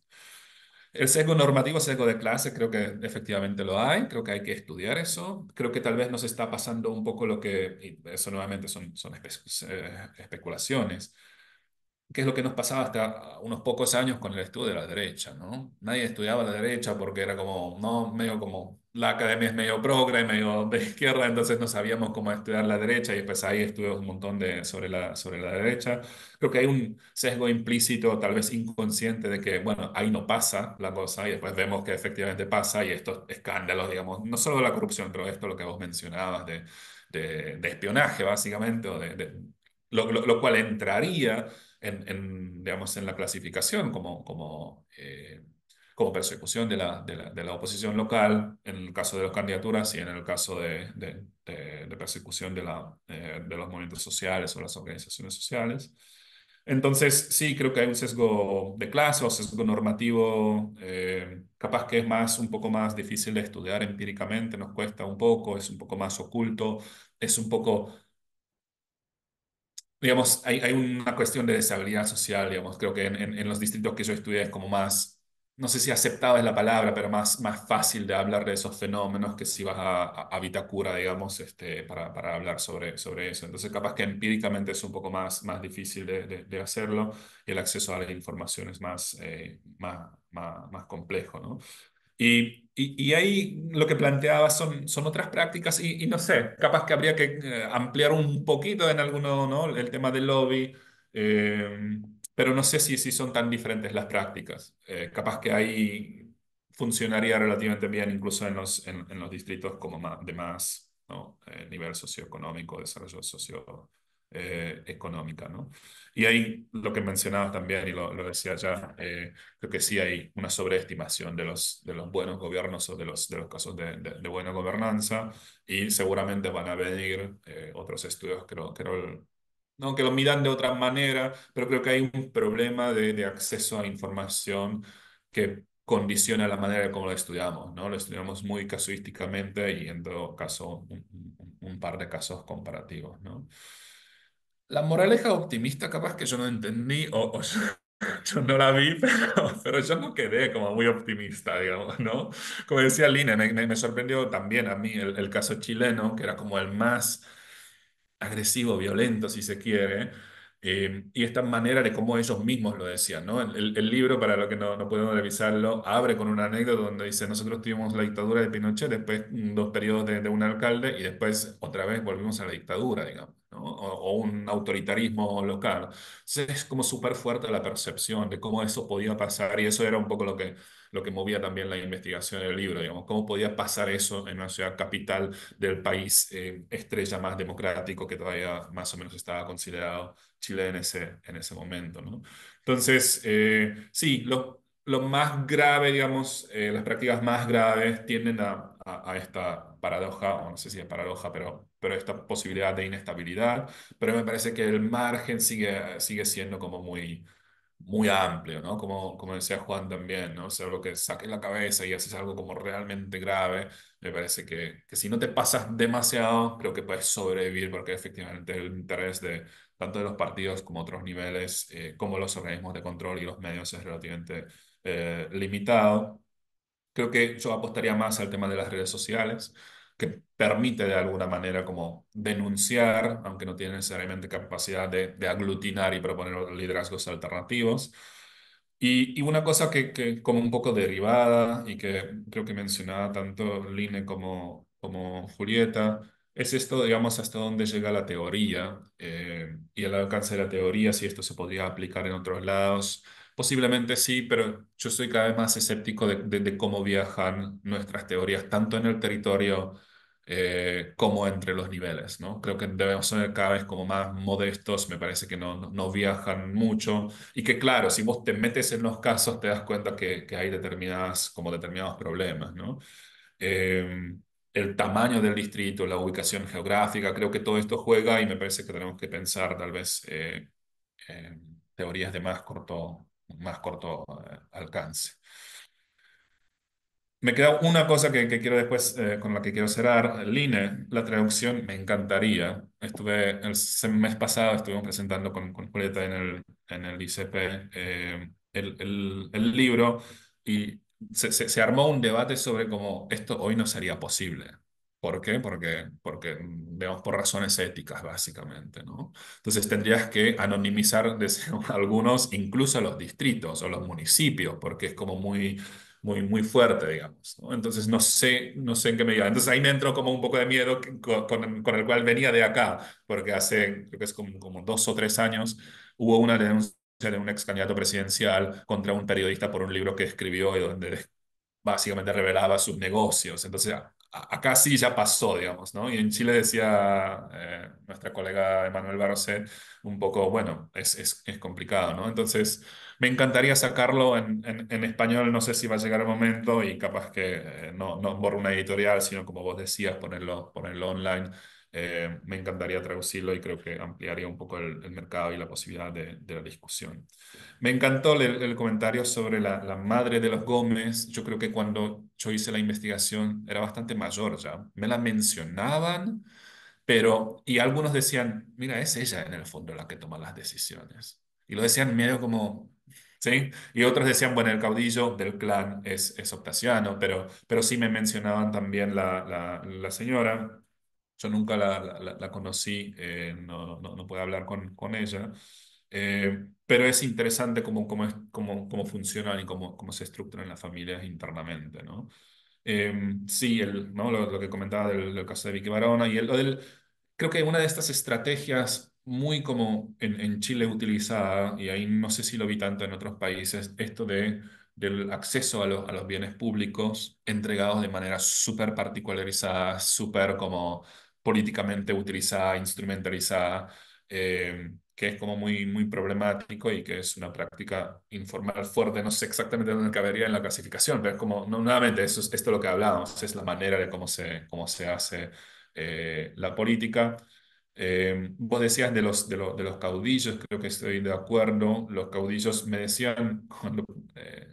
El sesgo normativo, sesgo de clase, creo que efectivamente lo hay, creo que hay que estudiar eso. Creo que tal vez nos está pasando un poco lo que, y eso nuevamente son, son eh, especulaciones, que es lo que nos pasaba hasta unos pocos años con el estudio de la derecha, ¿no? Nadie estudiaba la derecha porque era como, no, medio como la academia es medio progre, medio de izquierda, entonces no sabíamos cómo estudiar la derecha y después pues ahí estudiamos un montón de, sobre, la, sobre la derecha. Creo que hay un sesgo implícito, tal vez inconsciente, de que, bueno, ahí no pasa la cosa y después vemos que efectivamente pasa y estos escándalos, digamos, no solo de la corrupción, pero esto lo que vos mencionabas de, de, espionaje, básicamente, lo, lo, cual entraría en, digamos, en la clasificación como... como eh, como persecución de la, de la, oposición local, en el caso de las candidaturas y en el caso de, persecución de, la, eh, de los movimientos sociales o las organizaciones sociales. Entonces, sí, creo que hay un sesgo de clase o sesgo normativo, eh, capaz que es más, un poco más difícil de estudiar empíricamente, nos cuesta un poco, es un poco más oculto, es un poco digamos, hay, una cuestión de desabilidad social, digamos, creo que en, los distritos que yo estudié es como más no sé si aceptado es la palabra, pero más, más fácil de hablar de esos fenómenos que si vas a, a Vitacura, digamos, este, para, para, hablar sobre, sobre eso. Entonces, capaz que empíricamente es un poco más, más difícil de, hacerlo y el acceso a la información es más, eh, más, complejo, ¿no? Y, y, ahí lo que planteaba son, son otras prácticas y, no sé, capaz que habría que eh, ampliar un poquito en alguno, ¿no? El tema del lobby. Eh, pero no sé si, si son tan diferentes las prácticas. Eh, capaz que ahí funcionaría relativamente bien incluso en los, en, los distritos como más, de más ¿no? Eh, nivel socioeconómico, desarrollo socio eh, ¿no? Y ahí lo que mencionabas también y lo, lo decía ya, creo que sí hay una sobreestimación de los, de los buenos gobiernos o de los, de los casos de, de, buena gobernanza y seguramente van a venir otros estudios, creo, creo ¿no? que lo miran de otra manera, pero creo que hay un problema de, de acceso a información que condiciona la manera como lo estudiamos, ¿no? Lo estudiamos muy casuísticamente y en todo caso un, par de casos comparativos, ¿no? La moraleja optimista capaz que yo no entendí o, yo, no la vi, pero, yo no quedé como muy optimista, digamos, ¿no? Como decía Lina, me, me sorprendió también a mí el caso chileno, que era como el más agresivo, violento, si se quiere, eh, y esta manera de cómo ellos mismos lo decían, ¿no? El, libro, para lo que no, podemos revisarlo, abre con una anécdota donde dice, nosotros tuvimos la dictadura de Pinochet, después mm, dos periodos de, un alcalde y después otra vez volvimos a la dictadura, digamos, ¿no? o, un autoritarismo local. es como súper fuerte la percepción de cómo eso podía pasar y eso era un poco lo que lo que movía también la investigación del libro, digamos, cómo podía pasar eso en una ciudad capital del país eh, estrella más democrático que todavía más o menos estaba considerado Chile en ese, en ese momento, ¿no? Entonces, eh, sí, lo, lo, más grave, digamos, eh, las prácticas más graves tienden a, a, a esta paradoja, o no sé si es paradoja, pero, pero esta posibilidad de inestabilidad, pero me parece que el margen sigue, sigue siendo como muy muy amplio, ¿no? Como, como decía Juan también, ¿no? O sea, lo que saques la cabeza y haces algo como realmente grave, me parece que, que si no te pasas demasiado, creo que puedes sobrevivir porque efectivamente el interés de tanto de los partidos como otros niveles, eh, como los organismos de control y los medios es relativamente eh, limitado. Creo que yo apostaría más al tema de las redes sociales que permite de alguna manera como denunciar, aunque no tiene necesariamente capacidad de, de aglutinar y proponer liderazgos alternativos. Y, y una cosa que, que, como un poco derivada y que creo que mencionaba tanto Line como, como Julieta, es esto, digamos, hasta dónde llega la teoría eh, y el alcance de la teoría, si esto se podría aplicar en otros lados. Posiblemente sí, pero yo soy cada vez más escéptico de, de, cómo viajan nuestras teorías, tanto en el territorio eh, como entre los niveles, ¿no? Creo que debemos ser cada vez como más modestos, me parece que no, no, viajan mucho y que claro, si vos te metes en los casos te das cuenta que, que hay determinadas, como determinados problemas, ¿no? Em, el tamaño del distrito, la ubicación geográfica, creo que todo esto juega y me parece que tenemos que pensar tal vez eh, en teorías de más corto, más corto eh, alcance. Me queda una cosa que, quiero después, eh, con la que quiero cerrar, el la traducción, me encantaría. Estuve, el mes pasado estuvimos presentando con, con Julieta en el, en el ICP eh, el, el, libro y se, se, armó un debate sobre cómo esto hoy no sería posible. ¿Por qué? Porque, porque digamos, por razones éticas, básicamente, ¿no? Entonces tendrías que anonimizar de algunos, incluso los distritos o los municipios, porque es como muy muy, muy fuerte, digamos. ¿no? Entonces, no sé, no sé en qué medida. Entonces, ahí me entró como un poco de miedo con, con, el cual venía de acá, porque hace, creo que es como, dos o tres años, hubo una denuncia de un ex candidato presidencial contra un periodista por un libro que escribió y donde básicamente revelaba sus negocios. Entonces, acá sí ya pasó, digamos, ¿no? Y en Chile decía eh, nuestra colega Emanuel Barroset un poco, bueno, es, es, es complicado, ¿no? Entonces, me encantaría sacarlo en, en, español, no sé si va a llegar el momento y capaz que eh, no, no por una editorial, sino como vos decías, ponerlo, ponerlo online. Eh, me encantaría traducirlo y creo que ampliaría un poco el, el mercado y la posibilidad de, de, la discusión. Me encantó el, el comentario sobre la, la, madre de los Gómez. Yo creo que cuando yo hice la investigación era bastante mayor ya. Me la mencionaban, pero, y algunos decían, mira, es ella en el fondo la que toma las decisiones. Y lo decían medio como ¿sí? Y otros decían, bueno, el caudillo del clan es, es Octaciano, pero, pero sí me mencionaban también la, la, señora. Yo nunca la, la, conocí, eh, no, no, puedo hablar con, con ella. Eh, pero es interesante cómo, cómo, funcionan y cómo, se estructuran las familias internamente, ¿no? Em, sí, el, ¿no? Lo, que comentaba del, caso de Vicky Barona y el, del creo que una de estas estrategias muy como en, Chile utilizada, y ahí no sé si lo vi tanto en otros países, esto de, del acceso a, a los bienes públicos entregados de manera súper particularizada, súper como políticamente utilizada, instrumentalizada, eh, que es como muy, muy problemático y que es una práctica informal fuerte. No sé exactamente dónde cabería en la clasificación, pero es como, nuevamente, eso esto es lo que hablábamos, es la manera de cómo se, cómo se hace eh, la política. Em, vos decías de los, de, de, los caudillos, creo que estoy de acuerdo. Los caudillos me decían, cuando eh,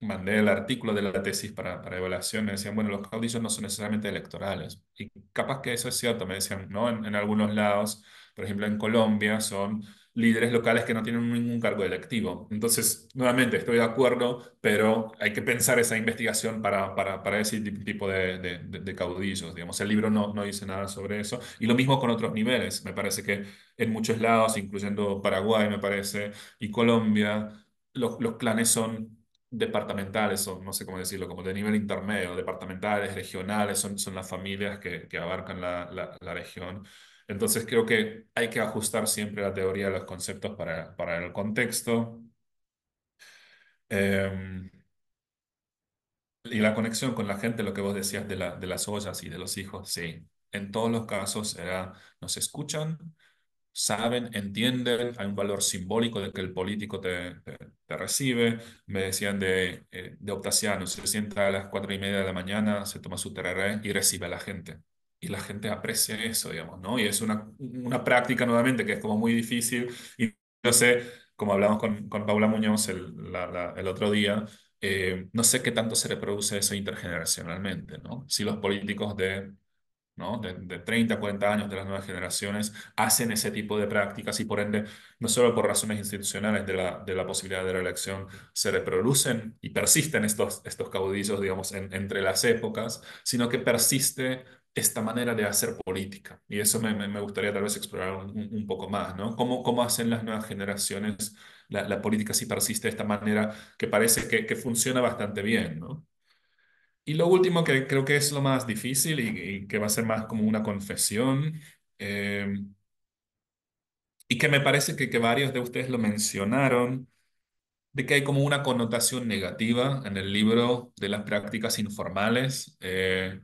mandé el artículo de la tesis para, para evaluación, me decían, bueno, los caudillos no son necesariamente electorales. Y capaz que eso es cierto, me decían, ¿no? en algunos lados, por ejemplo, en Colombia son líderes locales que no tienen ningún cargo electivo. Entonces, nuevamente, estoy de acuerdo, pero hay que pensar esa investigación para, para, para ese tipo de, de, caudillos. Digamos, el libro no, no dice nada sobre eso. Y lo mismo con otros niveles. Me parece que en muchos lados, incluyendo Paraguay, me parece, y Colombia, los, los clanes son departamentales, o no sé cómo decirlo, como de nivel intermedio, departamentales, regionales, son, son las familias que, que abarcan la, la, la región. Entonces creo que hay que ajustar siempre la teoría de los conceptos para, el contexto. Em, y la conexión con la gente, lo que vos decías de, de las ollas y de los hijos, sí. En todos los casos era, nos escuchan, saben, entienden, hay un valor simbólico de que el político te, recibe. Me decían de, eh, de se sienta a las cuatro y media de la mañana, se toma su tereré y recibe a la gente y la gente aprecia eso, digamos, ¿no? Y es una, una práctica nuevamente que es como muy difícil. Y no sé, como hablamos con, con Paula Muñoz el, el otro día, eh, no sé qué tanto se reproduce eso intergeneracionalmente, ¿no? Si los políticos de, ¿no? de, 30, 40 años de las nuevas generaciones hacen ese tipo de prácticas y por ende, no solo por razones institucionales de la, de la posibilidad de elección se reproducen y persisten estos, estos caudillos, digamos, entre las épocas, sino que persiste esta manera de hacer política. Y eso me, gustaría tal vez explorar un, poco más, ¿no? ¿Cómo, cómo hacen las nuevas generaciones la, política si persiste de esta manera que parece que, que funciona bastante bien, ¿no? Y lo último que creo que es lo más difícil y, que va a ser más como una confesión, eh, y que me parece que, que varios de ustedes lo mencionaron, de que hay como una connotación negativa en el libro de las prácticas informales. Eh,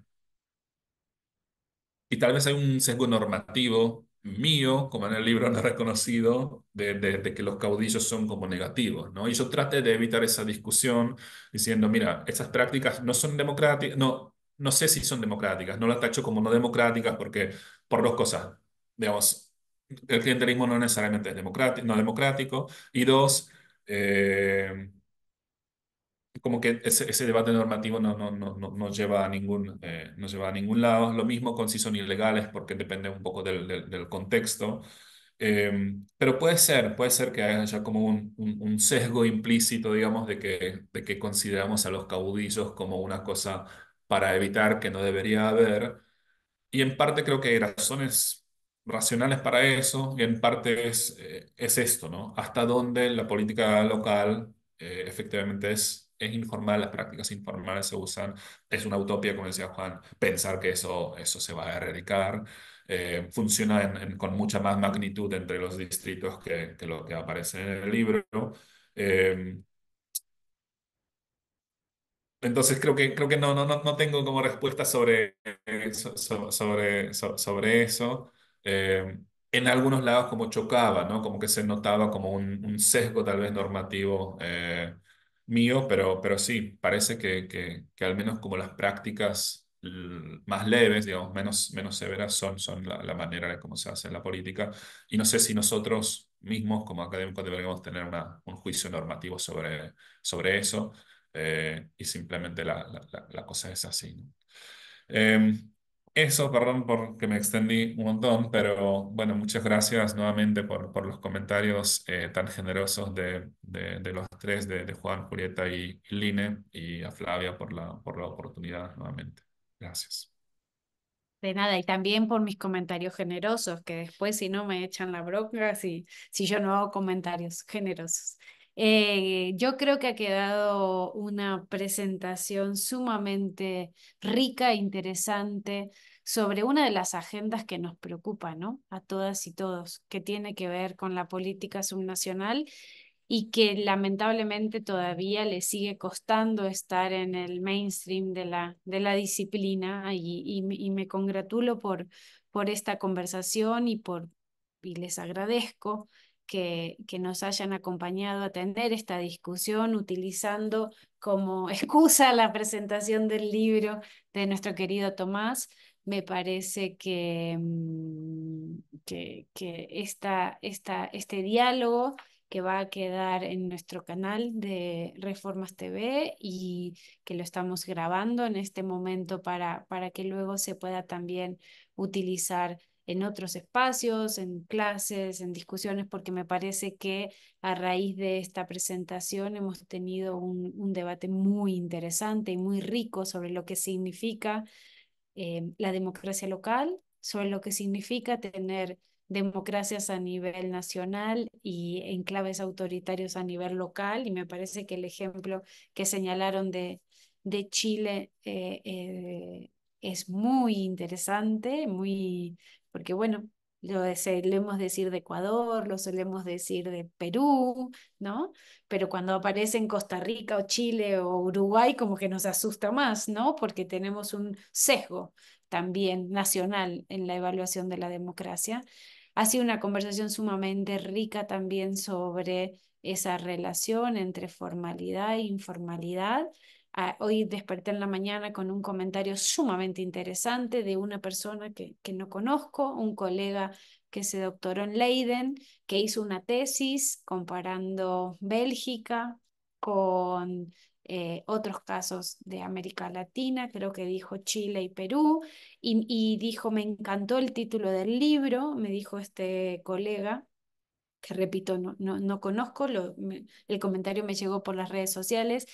y tal vez hay un sesgo normativo mío, como en el libro no reconocido, de, que los caudillos son como negativos, ¿no? Y yo traté de evitar esa discusión diciendo, mira, esas prácticas no son democráticas, no, no sé si son democráticas, no las tacho como no democráticas porque, por dos cosas, digamos, el clientelismo no necesariamente es democrático, no democrático, y dos, eh, como que ese, debate normativo no, no, no, lleva a ningún, eh, no lleva a ningún lado. Lo mismo con si son ilegales, porque depende un poco del, contexto. Em, pero puede ser, puede ser que haya como un, un, sesgo implícito, digamos, de que, de que consideramos a los caudillos como una cosa para evitar que no debería haber. Y en parte creo que hay razones racionales para eso, y en parte es, eh, es esto, ¿no? Hasta dónde la política local eh, efectivamente es es informal, las prácticas informales se usan, es una utopía, como decía Juan, pensar que eso, eso se va a erradicar. Eh, funciona con mucha más magnitud entre los distritos que, lo que aparece en el libro. Eh, entonces creo que, creo que no, no, no tengo como respuesta sobre, sobre, sobre eso. Eh, en algunos lados como chocaba, ¿no? Como que se notaba como un, sesgo tal vez normativo mío, pero, pero sí, parece que, al menos como las prácticas más leves, digamos, menos, menos severas son, son la, manera de cómo se hace la política. Y no sé si nosotros mismos como académicos deberíamos tener una, un juicio normativo sobre, sobre eso eh, y simplemente la, cosa es así. ¿no? Em, eso, perdón porque me extendí un montón, pero bueno, muchas gracias nuevamente por, por los comentarios eh, tan generosos de, los tres, de, Juan, Julieta y, Line, y a Flavia por la, por la oportunidad nuevamente. Gracias. De nada, y también por mis comentarios generosos, que después si no me echan la bronca si, si yo no hago comentarios generosos. Eh, yo creo que ha quedado una presentación sumamente rica e interesante sobre una de las agendas que nos preocupa ¿no? a todas y todos, que tiene que ver con la política subnacional y que lamentablemente todavía le sigue costando estar en el mainstream de la, de la disciplina y, y, me congratulo por, por esta conversación y, por, y les agradezco que, nos hayan acompañado a atender esta discusión utilizando como excusa la presentación del libro de nuestro querido Tomás me parece que, mm, que, que esta, esta, este diálogo que va a quedar en nuestro canal de Reformas TV y que lo estamos grabando en este momento para, para que luego se pueda también utilizar en otros espacios, en clases, en discusiones, porque me parece que a raíz de esta presentación hemos tenido un, debate muy interesante y muy rico sobre lo que significa eh, la democracia local, sobre lo que significa tener democracias a nivel nacional y enclaves autoritarios a nivel local. Y me parece que el ejemplo que señalaron de, de Chile eh, eh, es muy interesante, muy, porque bueno, lo solemos decir de Ecuador, lo solemos decir de Perú, ¿no? Pero cuando aparece en Costa Rica o Chile o Uruguay, como que nos asusta más, ¿no? Porque tenemos un sesgo también nacional en la evaluación de la democracia. Ha sido una conversación sumamente rica también sobre esa relación entre formalidad e informalidad hoy desperté en la mañana con un comentario sumamente interesante de una persona que, que no conozco, un colega que se doctoró en Leiden, que hizo una tesis comparando Bélgica con eh, otros casos de América Latina, creo que dijo Chile y Perú, y, dijo, me encantó el título del libro, me dijo este colega, que repito, no, no, conozco, lo, el comentario me llegó por las redes sociales,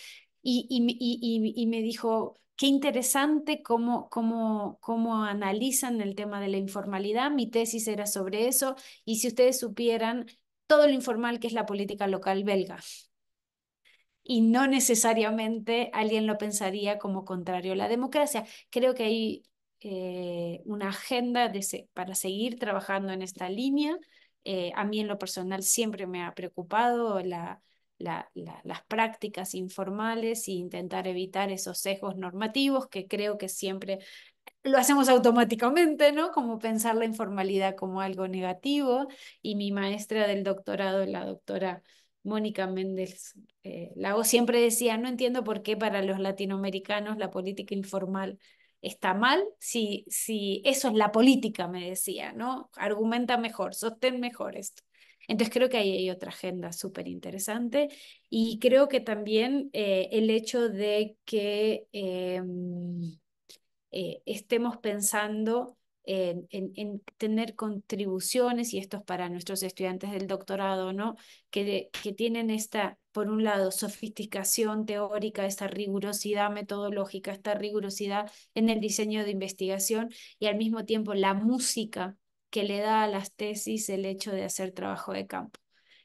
y, y, y, y me dijo, qué interesante cómo, cómo, cómo analizan el tema de la informalidad. Mi tesis era sobre eso y si ustedes supieran todo lo informal que es la política local belga. Y no necesariamente alguien lo pensaría como contrario a la democracia. Creo que hay eh, una agenda de para seguir trabajando en esta línea. Eh, a mí en lo personal siempre me ha preocupado la, las prácticas informales e intentar evitar esos sesgos normativos que creo que siempre lo hacemos automáticamente, ¿no? Como pensar la informalidad como algo negativo. Y mi maestra del doctorado, la doctora Mónica Méndez eh, Lago, siempre decía, no entiendo por qué para los latinoamericanos la política informal está mal, si, si eso es la política, me decía, ¿no? Argumenta mejor, sostén mejor esto. Entonces creo que ahí hay otra agenda súper interesante y creo que también eh, el hecho de que em, eh, estemos pensando en, tener contribuciones, y esto es para nuestros estudiantes del doctorado, ¿no? Que, que tienen esta, por un lado, sofisticación teórica, esta rigurosidad metodológica, esta rigurosidad en el diseño de investigación, y al mismo tiempo la música que le da a las tesis el hecho de hacer trabajo de campo.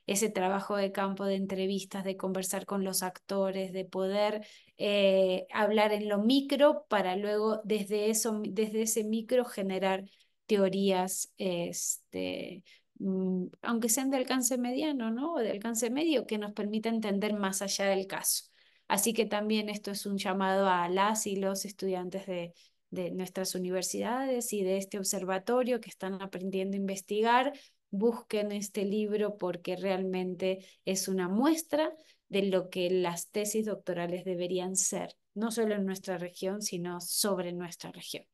Ese trabajo de campo de entrevistas, de conversar con los actores, de poder eh, hablar en lo micro para luego desde, eso, desde ese micro generar teorías, este, mm, aunque sean de alcance mediano, ¿no? de alcance medio, que nos permita entender más allá del caso. Así que también esto es un llamado a las y los estudiantes de, de nuestras universidades y de este observatorio que están aprendiendo a investigar, busquen este libro porque realmente es una muestra de lo que las tesis doctorales deberían ser, no solo en nuestra región, sino sobre nuestra región.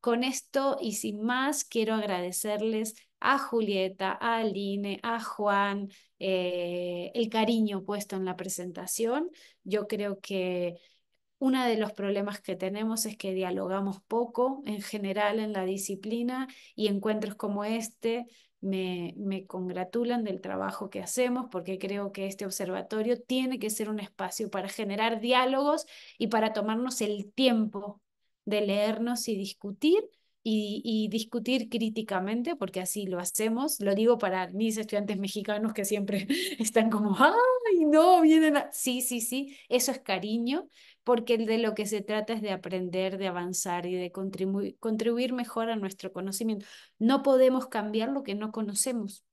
Con esto y sin más, quiero agradecerles a Julieta, a Aline, a Juan, eh, el cariño puesto en la presentación. Yo creo que uno de los problemas que tenemos es que dialogamos poco en general en la disciplina y encuentros como este me, congratulan del trabajo que hacemos porque creo que este observatorio tiene que ser un espacio para generar diálogos y para tomarnos el tiempo de leernos y discutir y, discutir críticamente, porque así lo hacemos. Lo digo para mis estudiantes mexicanos que siempre están como, ay, no, vienen Sí, sí, sí, eso es cariño, porque de lo que se trata es de aprender, de avanzar y de contribuir mejor a nuestro conocimiento. No podemos cambiar lo que no conocemos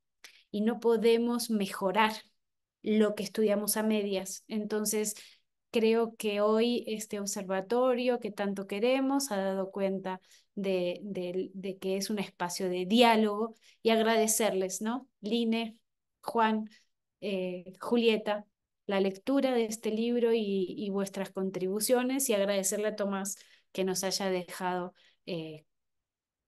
y no podemos mejorar lo que estudiamos a medias. Entonces, creo que hoy este observatorio que tanto queremos ha dado cuenta de, que es un espacio de diálogo y agradecerles, ¿no? Line, Juan, eh, Julieta, la lectura de este libro y, vuestras contribuciones y agradecerle a Tomás que nos haya dejado, eh,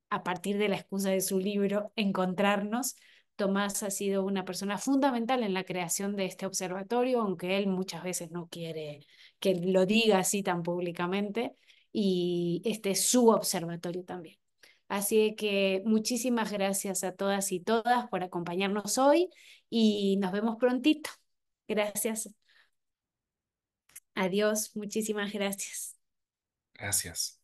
a partir de la excusa de su libro, encontrarnos. Tomás ha sido una persona fundamental en la creación de este observatorio, aunque él muchas veces no quiere que lo diga así tan públicamente, y este es su observatorio también. Así que muchísimas gracias a todas y todas por acompañarnos hoy y nos vemos prontito. Gracias. Adiós. Muchísimas gracias. Gracias.